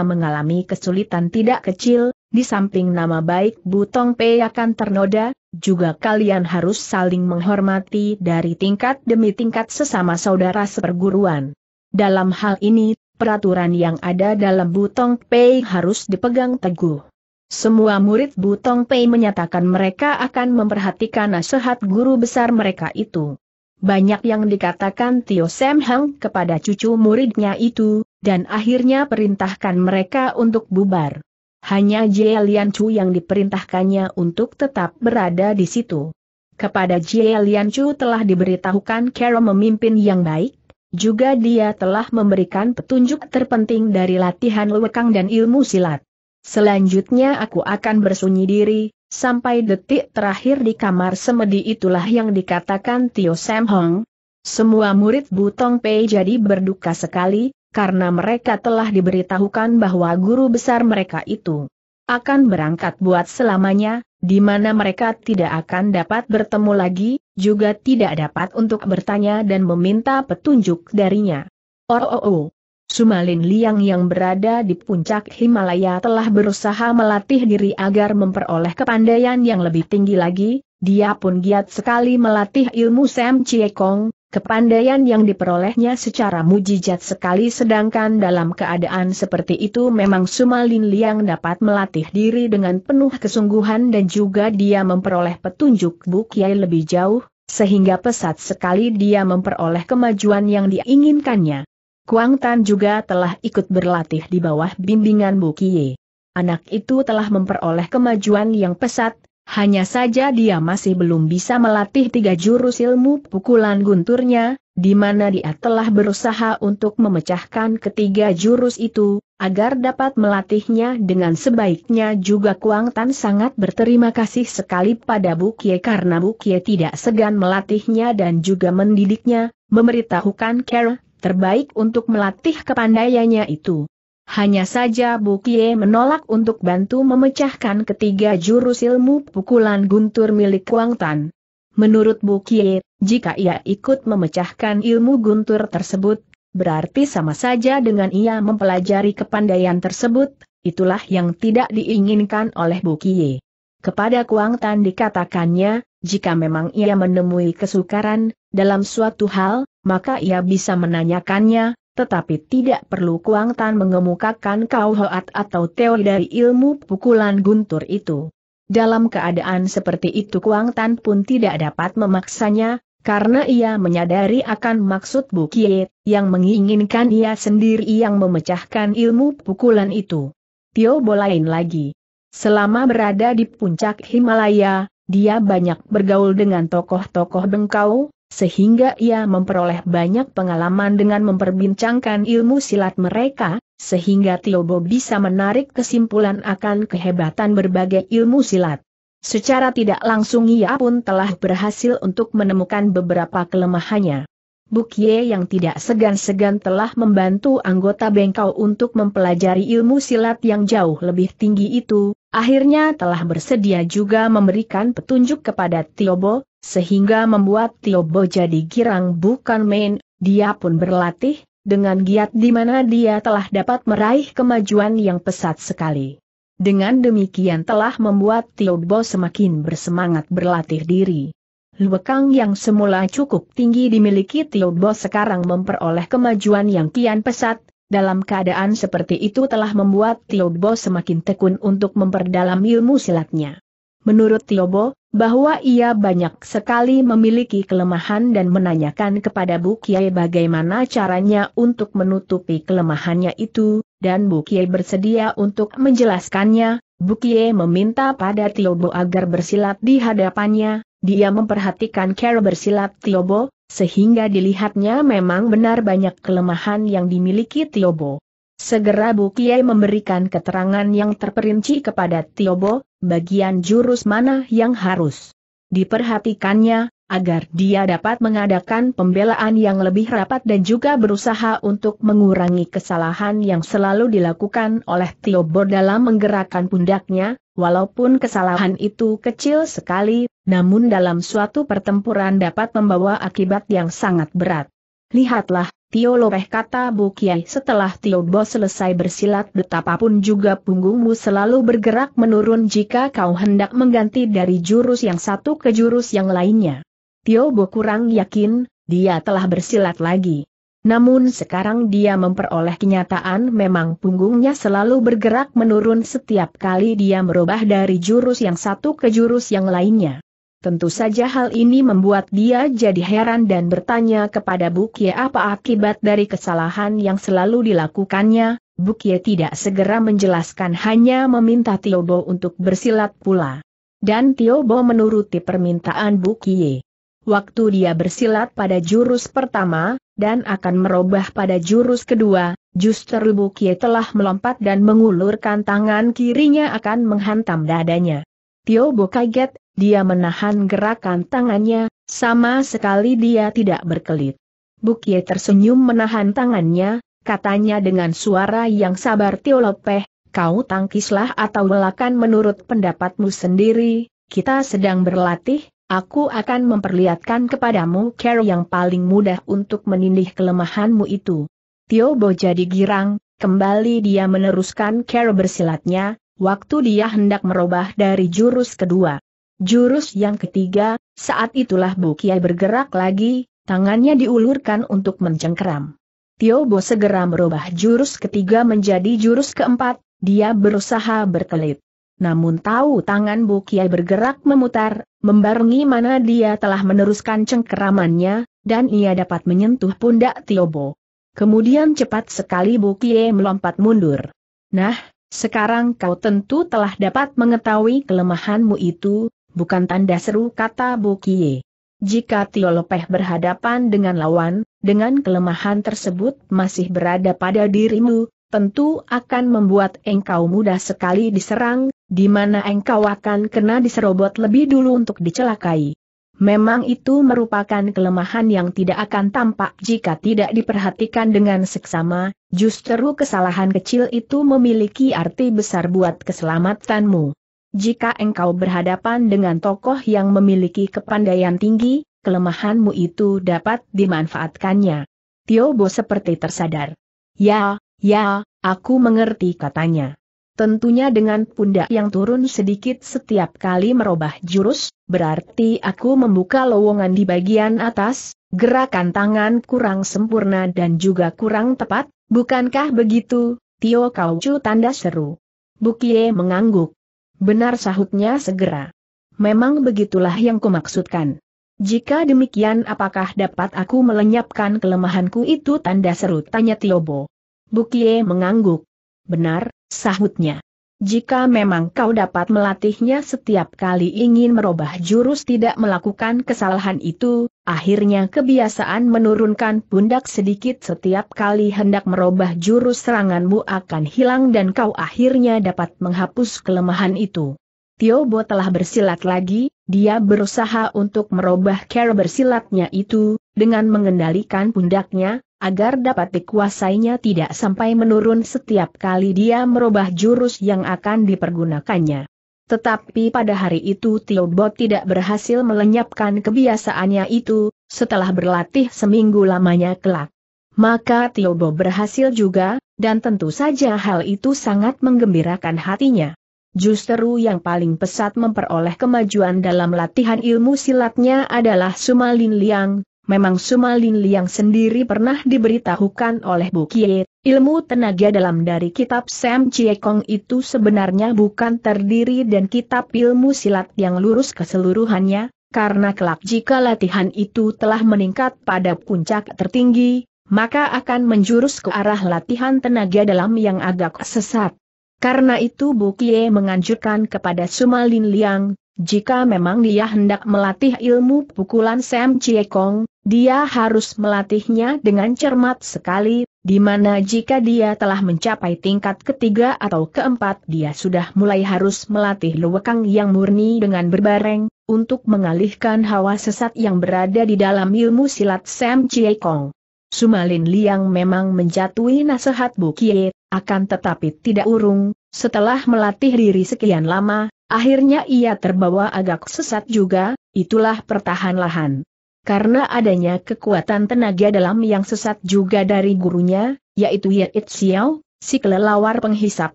A: mengalami kesulitan tidak kecil, di samping nama baik Butong Pei akan ternoda, juga kalian harus saling menghormati dari tingkat demi tingkat sesama saudara seperguruan. Dalam hal ini, peraturan yang ada dalam Butong Pei harus dipegang teguh. Semua murid Butong Pei menyatakan mereka akan memperhatikan nasihat guru besar mereka itu banyak yang dikatakan Tio Sam Hang kepada cucu muridnya itu, dan akhirnya perintahkan mereka untuk bubar. Hanya Jie Lian Chu yang diperintahkannya untuk tetap berada di situ. Kepada Jie Lian Chu telah diberitahukan cara memimpin yang baik, juga dia telah memberikan petunjuk terpenting dari latihan lewekang dan ilmu silat. Selanjutnya aku akan bersunyi diri, Sampai detik terakhir di kamar semedi itulah yang dikatakan Tio Sam Hong. Semua murid Butong Pei jadi berduka sekali, karena mereka telah diberitahukan bahwa guru besar mereka itu akan berangkat buat selamanya, di mana mereka tidak akan dapat bertemu lagi, juga tidak dapat untuk bertanya dan meminta petunjuk darinya. Oh, oh, oh. Sumalin Liang yang berada di puncak Himalaya telah berusaha melatih diri agar memperoleh kepandaian yang lebih tinggi lagi, dia pun giat sekali melatih ilmu Sam Kong. kepandaian yang diperolehnya secara mujizat sekali sedangkan dalam keadaan seperti itu memang Sumalin Liang dapat melatih diri dengan penuh kesungguhan dan juga dia memperoleh petunjuk Bukiai lebih jauh, sehingga pesat sekali dia memperoleh kemajuan yang diinginkannya. Kuang Tan juga telah ikut berlatih di bawah bimbingan Bu Kie. Anak itu telah memperoleh kemajuan yang pesat, hanya saja dia masih belum bisa melatih tiga jurus ilmu pukulan gunturnya, di mana dia telah berusaha untuk memecahkan ketiga jurus itu, agar dapat melatihnya dengan sebaiknya juga Kuang Tan sangat berterima kasih sekali pada Bu Kie karena Bu Kie tidak segan melatihnya dan juga mendidiknya, memberitahukan Kara terbaik untuk melatih kepandaiannya itu. Hanya saja Bukie menolak untuk bantu memecahkan ketiga jurus ilmu pukulan guntur milik Wang Tan. Menurut Bukie, jika ia ikut memecahkan ilmu guntur tersebut, berarti sama saja dengan ia mempelajari kepandaian tersebut, itulah yang tidak diinginkan oleh Bukie. Kepada Kuang Tan dikatakannya, jika memang ia menemui kesukaran, dalam suatu hal, maka ia bisa menanyakannya, tetapi tidak perlu Kuang Tan mengemukakan kauhoat atau teori dari ilmu pukulan guntur itu. Dalam keadaan seperti itu Kuang Tan pun tidak dapat memaksanya, karena ia menyadari akan maksud Kie, yang menginginkan ia sendiri yang memecahkan ilmu pukulan itu. Tio bolain lagi. Selama berada di puncak Himalaya, dia banyak bergaul dengan tokoh-tokoh bengkau, sehingga ia memperoleh banyak pengalaman dengan memperbincangkan ilmu silat mereka, sehingga Tiobo bisa menarik kesimpulan akan kehebatan berbagai ilmu silat. Secara tidak langsung ia pun telah berhasil untuk menemukan beberapa kelemahannya. Bukye yang tidak segan-segan telah membantu anggota bengkau untuk mempelajari ilmu silat yang jauh lebih tinggi itu, akhirnya telah bersedia juga memberikan petunjuk kepada Tiobo, sehingga membuat Tiobo jadi girang bukan main, dia pun berlatih, dengan giat di mana dia telah dapat meraih kemajuan yang pesat sekali. Dengan demikian telah membuat Tiobo semakin bersemangat berlatih diri. Luekang yang semula cukup tinggi dimiliki Tio Bo sekarang memperoleh kemajuan yang kian pesat, dalam keadaan seperti itu telah membuat Tio Bo semakin tekun untuk memperdalam ilmu silatnya. Menurut Tio Bo, bahwa ia banyak sekali memiliki kelemahan dan menanyakan kepada Bu Kiai bagaimana caranya untuk menutupi kelemahannya itu, dan Bu Kiai bersedia untuk menjelaskannya, Kiai meminta pada Tio Bo agar bersilat di hadapannya, dia memperhatikan cara bersilat Tiobo, sehingga dilihatnya memang benar banyak kelemahan yang dimiliki Tiobo. Segera Bu Kiai memberikan keterangan yang terperinci kepada Tiobo, bagian jurus mana yang harus diperhatikannya, agar dia dapat mengadakan pembelaan yang lebih rapat dan juga berusaha untuk mengurangi kesalahan yang selalu dilakukan oleh Tiobo dalam menggerakkan pundaknya, walaupun kesalahan itu kecil sekali, namun dalam suatu pertempuran dapat membawa akibat yang sangat berat. Lihatlah, Tio Lopeh kata Bu Kiai setelah Tio Bo selesai bersilat betapapun juga punggungmu selalu bergerak menurun jika kau hendak mengganti dari jurus yang satu ke jurus yang lainnya. Tio Bo kurang yakin, dia telah bersilat lagi. Namun sekarang dia memperoleh kenyataan memang punggungnya selalu bergerak menurun setiap kali dia merubah dari jurus yang satu ke jurus yang lainnya. Tentu saja hal ini membuat dia jadi heran dan bertanya kepada Bukye apa akibat dari kesalahan yang selalu dilakukannya, Bukye tidak segera menjelaskan hanya meminta Tiobo untuk bersilat pula. Dan Tiobo menuruti permintaan Bukye. Waktu dia bersilat pada jurus pertama, dan akan merubah pada jurus kedua, justru Bukye telah melompat dan mengulurkan tangan kirinya akan menghantam dadanya. Tiobo kaget dia menahan gerakan tangannya, sama sekali dia tidak berkelit. Bukye tersenyum menahan tangannya, katanya dengan suara yang sabar Tiolopeh, kau tangkislah atau belakan menurut pendapatmu sendiri, kita sedang berlatih, aku akan memperlihatkan kepadamu care yang paling mudah untuk menindih kelemahanmu itu. Tiobo jadi girang, kembali dia meneruskan care bersilatnya, waktu dia hendak merubah dari jurus kedua. Jurus yang ketiga, saat itulah Kiai bergerak lagi, tangannya diulurkan untuk mencengkeram. Tio Bo segera merubah jurus ketiga menjadi jurus keempat, dia berusaha berkelit. Namun tahu tangan Kiai bergerak memutar, membarengi mana dia telah meneruskan cengkeramannya, dan ia dapat menyentuh pundak Tio Bo. Kemudian cepat sekali Kiai melompat mundur. Nah, sekarang kau tentu telah dapat mengetahui kelemahanmu itu, bukan tanda seru kata Bukie. Jika Tio berhadapan dengan lawan, dengan kelemahan tersebut masih berada pada dirimu, tentu akan membuat engkau mudah sekali diserang, di mana engkau akan kena diserobot lebih dulu untuk dicelakai. Memang itu merupakan kelemahan yang tidak akan tampak jika tidak diperhatikan dengan seksama, justru kesalahan kecil itu memiliki arti besar buat keselamatanmu jika engkau berhadapan dengan tokoh yang memiliki kepandaian tinggi, kelemahanmu itu dapat dimanfaatkannya. Tiobo seperti tersadar. Ya, ya, aku mengerti katanya. Tentunya dengan pundak yang turun sedikit setiap kali merubah jurus, berarti aku membuka lowongan di bagian atas, gerakan tangan kurang sempurna dan juga kurang tepat, bukankah begitu, Tio Kaucu tanda seru. Bukie mengangguk. Benar sahutnya segera. Memang begitulah yang kumaksudkan. Jika demikian apakah dapat aku melenyapkan kelemahanku itu tanda seru tanya Tiobo. Bukie mengangguk. Benar, sahutnya. Jika memang kau dapat melatihnya setiap kali ingin merubah jurus tidak melakukan kesalahan itu, akhirnya kebiasaan menurunkan pundak sedikit setiap kali hendak merubah jurus seranganmu akan hilang dan kau akhirnya dapat menghapus kelemahan itu. Bo telah bersilat lagi, dia berusaha untuk merubah cara bersilatnya itu, dengan mengendalikan pundaknya, agar dapat dikuasainya tidak sampai menurun setiap kali dia merubah jurus yang akan dipergunakannya. Tetapi pada hari itu Tiobot tidak berhasil melenyapkan kebiasaannya itu, setelah berlatih seminggu lamanya kelak. Maka Tiobo berhasil juga, dan tentu saja hal itu sangat menggembirakan hatinya. Justru yang paling pesat memperoleh kemajuan dalam latihan ilmu silatnya adalah Sumalin Liang, memang Suma Lin Liang sendiri pernah diberitahukan oleh Bu Kie, ilmu tenaga dalam dari kitab Sam Kong itu sebenarnya bukan terdiri dan kitab ilmu silat yang lurus keseluruhannya, karena kelak jika latihan itu telah meningkat pada puncak tertinggi, maka akan menjurus ke arah latihan tenaga dalam yang agak sesat. Karena itu Bu Kie menganjurkan kepada Suma Lin Liang, jika memang dia hendak melatih ilmu pukulan Sam Kong, dia harus melatihnya dengan cermat sekali, di mana jika dia telah mencapai tingkat ketiga atau keempat dia sudah mulai harus melatih lewekang yang murni dengan berbareng, untuk mengalihkan hawa sesat yang berada di dalam ilmu silat Sam Kong. Sumalin Liang memang menjatuhi nasihat Bu Kie, akan tetapi tidak urung, setelah melatih diri sekian lama, Akhirnya ia terbawa agak sesat juga, itulah pertahan lahan. Karena adanya kekuatan tenaga dalam yang sesat juga dari gurunya, yaitu Yeit Xiao, si kelelawar penghisap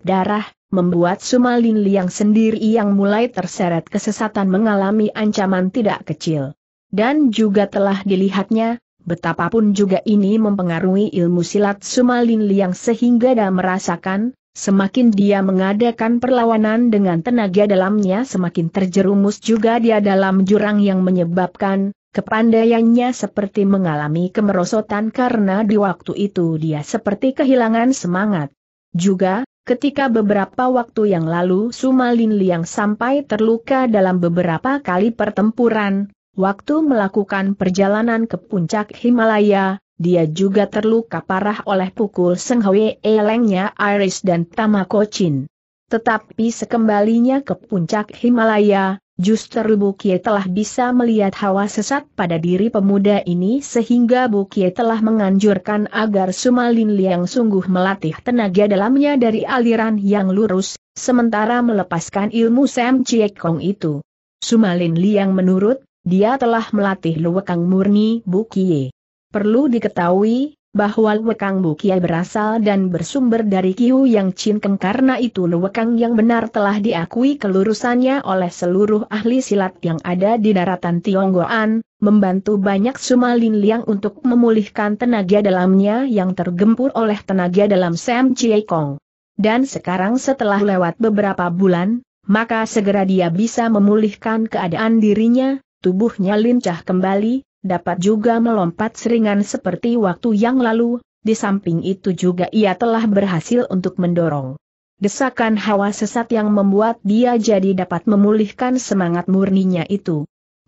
A: darah, membuat Sumalin Liang sendiri yang mulai terseret kesesatan mengalami ancaman tidak kecil. Dan juga telah dilihatnya, betapapun juga ini mempengaruhi ilmu silat Sumalin Liang sehingga dia merasakan, Semakin dia mengadakan perlawanan dengan tenaga dalamnya semakin terjerumus juga dia dalam jurang yang menyebabkan Kepandaiannya seperti mengalami kemerosotan karena di waktu itu dia seperti kehilangan semangat. Juga, ketika beberapa waktu yang lalu Sumalin Liang sampai terluka dalam beberapa kali pertempuran, waktu melakukan perjalanan ke puncak Himalaya, dia juga terluka parah oleh pukul Seng Hwe elengnya Iris dan Tamakochin. Tetapi sekembalinya ke puncak Himalaya, justru Bukie telah bisa melihat hawa sesat pada diri pemuda ini sehingga Bukie telah menganjurkan agar Sumalin Liang sungguh melatih tenaga dalamnya dari aliran yang lurus, sementara melepaskan ilmu Sam Chiek Kong itu. Sumalin Liang menurut, dia telah melatih luwekang murni Bukie. Perlu diketahui, bahwa Wekang Bukia berasal dan bersumber dari Kiu Yang Chin Keng karena itu Wekang yang benar telah diakui kelurusannya oleh seluruh ahli silat yang ada di daratan Tionggoan, membantu banyak Sumalin Liang untuk memulihkan tenaga dalamnya yang tergempur oleh tenaga dalam Sam Chie Kong. Dan sekarang setelah lewat beberapa bulan, maka segera dia bisa memulihkan keadaan dirinya, tubuhnya lincah kembali, dapat juga melompat seringan seperti waktu yang lalu, di samping itu juga ia telah berhasil untuk mendorong. Desakan hawa sesat yang membuat dia jadi dapat memulihkan semangat murninya itu.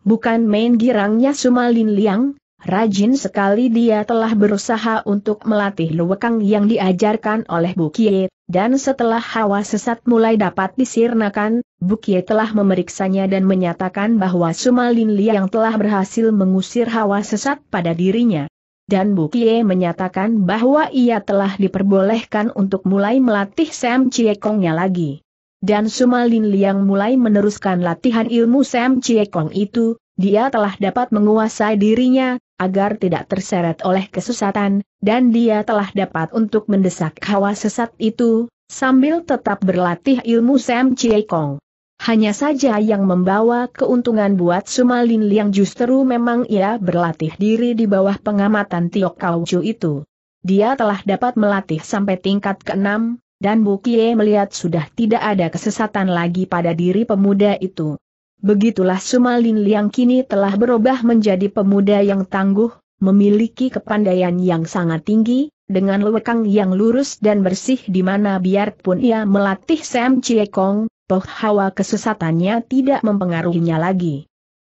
A: Bukan main girangnya Sumalin Liang, rajin sekali dia telah berusaha untuk melatih lewekang yang diajarkan oleh Bu Kiet, dan setelah hawa sesat mulai dapat disirnakan, Bukie telah memeriksanya dan menyatakan bahwa Sumalin Li yang telah berhasil mengusir hawa sesat pada dirinya. Dan Bukie menyatakan bahwa ia telah diperbolehkan untuk mulai melatih Sam Kongnya lagi. Dan Sumalin yang mulai meneruskan latihan ilmu Sam Kong itu, dia telah dapat menguasai dirinya, agar tidak terseret oleh kesesatan, dan dia telah dapat untuk mendesak hawa sesat itu, sambil tetap berlatih ilmu Sam Chie Kong. Hanya saja yang membawa keuntungan buat Sumalin Liang justru memang ia berlatih diri di bawah pengamatan Tio Kauju itu. Dia telah dapat melatih sampai tingkat ke-6, dan Bukie melihat sudah tidak ada kesesatan lagi pada diri pemuda itu. Begitulah Sumalin Liang kini telah berubah menjadi pemuda yang tangguh, memiliki kepandaian yang sangat tinggi, dengan lekang yang lurus dan bersih di mana biarpun ia melatih Sam Kong, Poh hawa kesesatannya tidak mempengaruhinya lagi.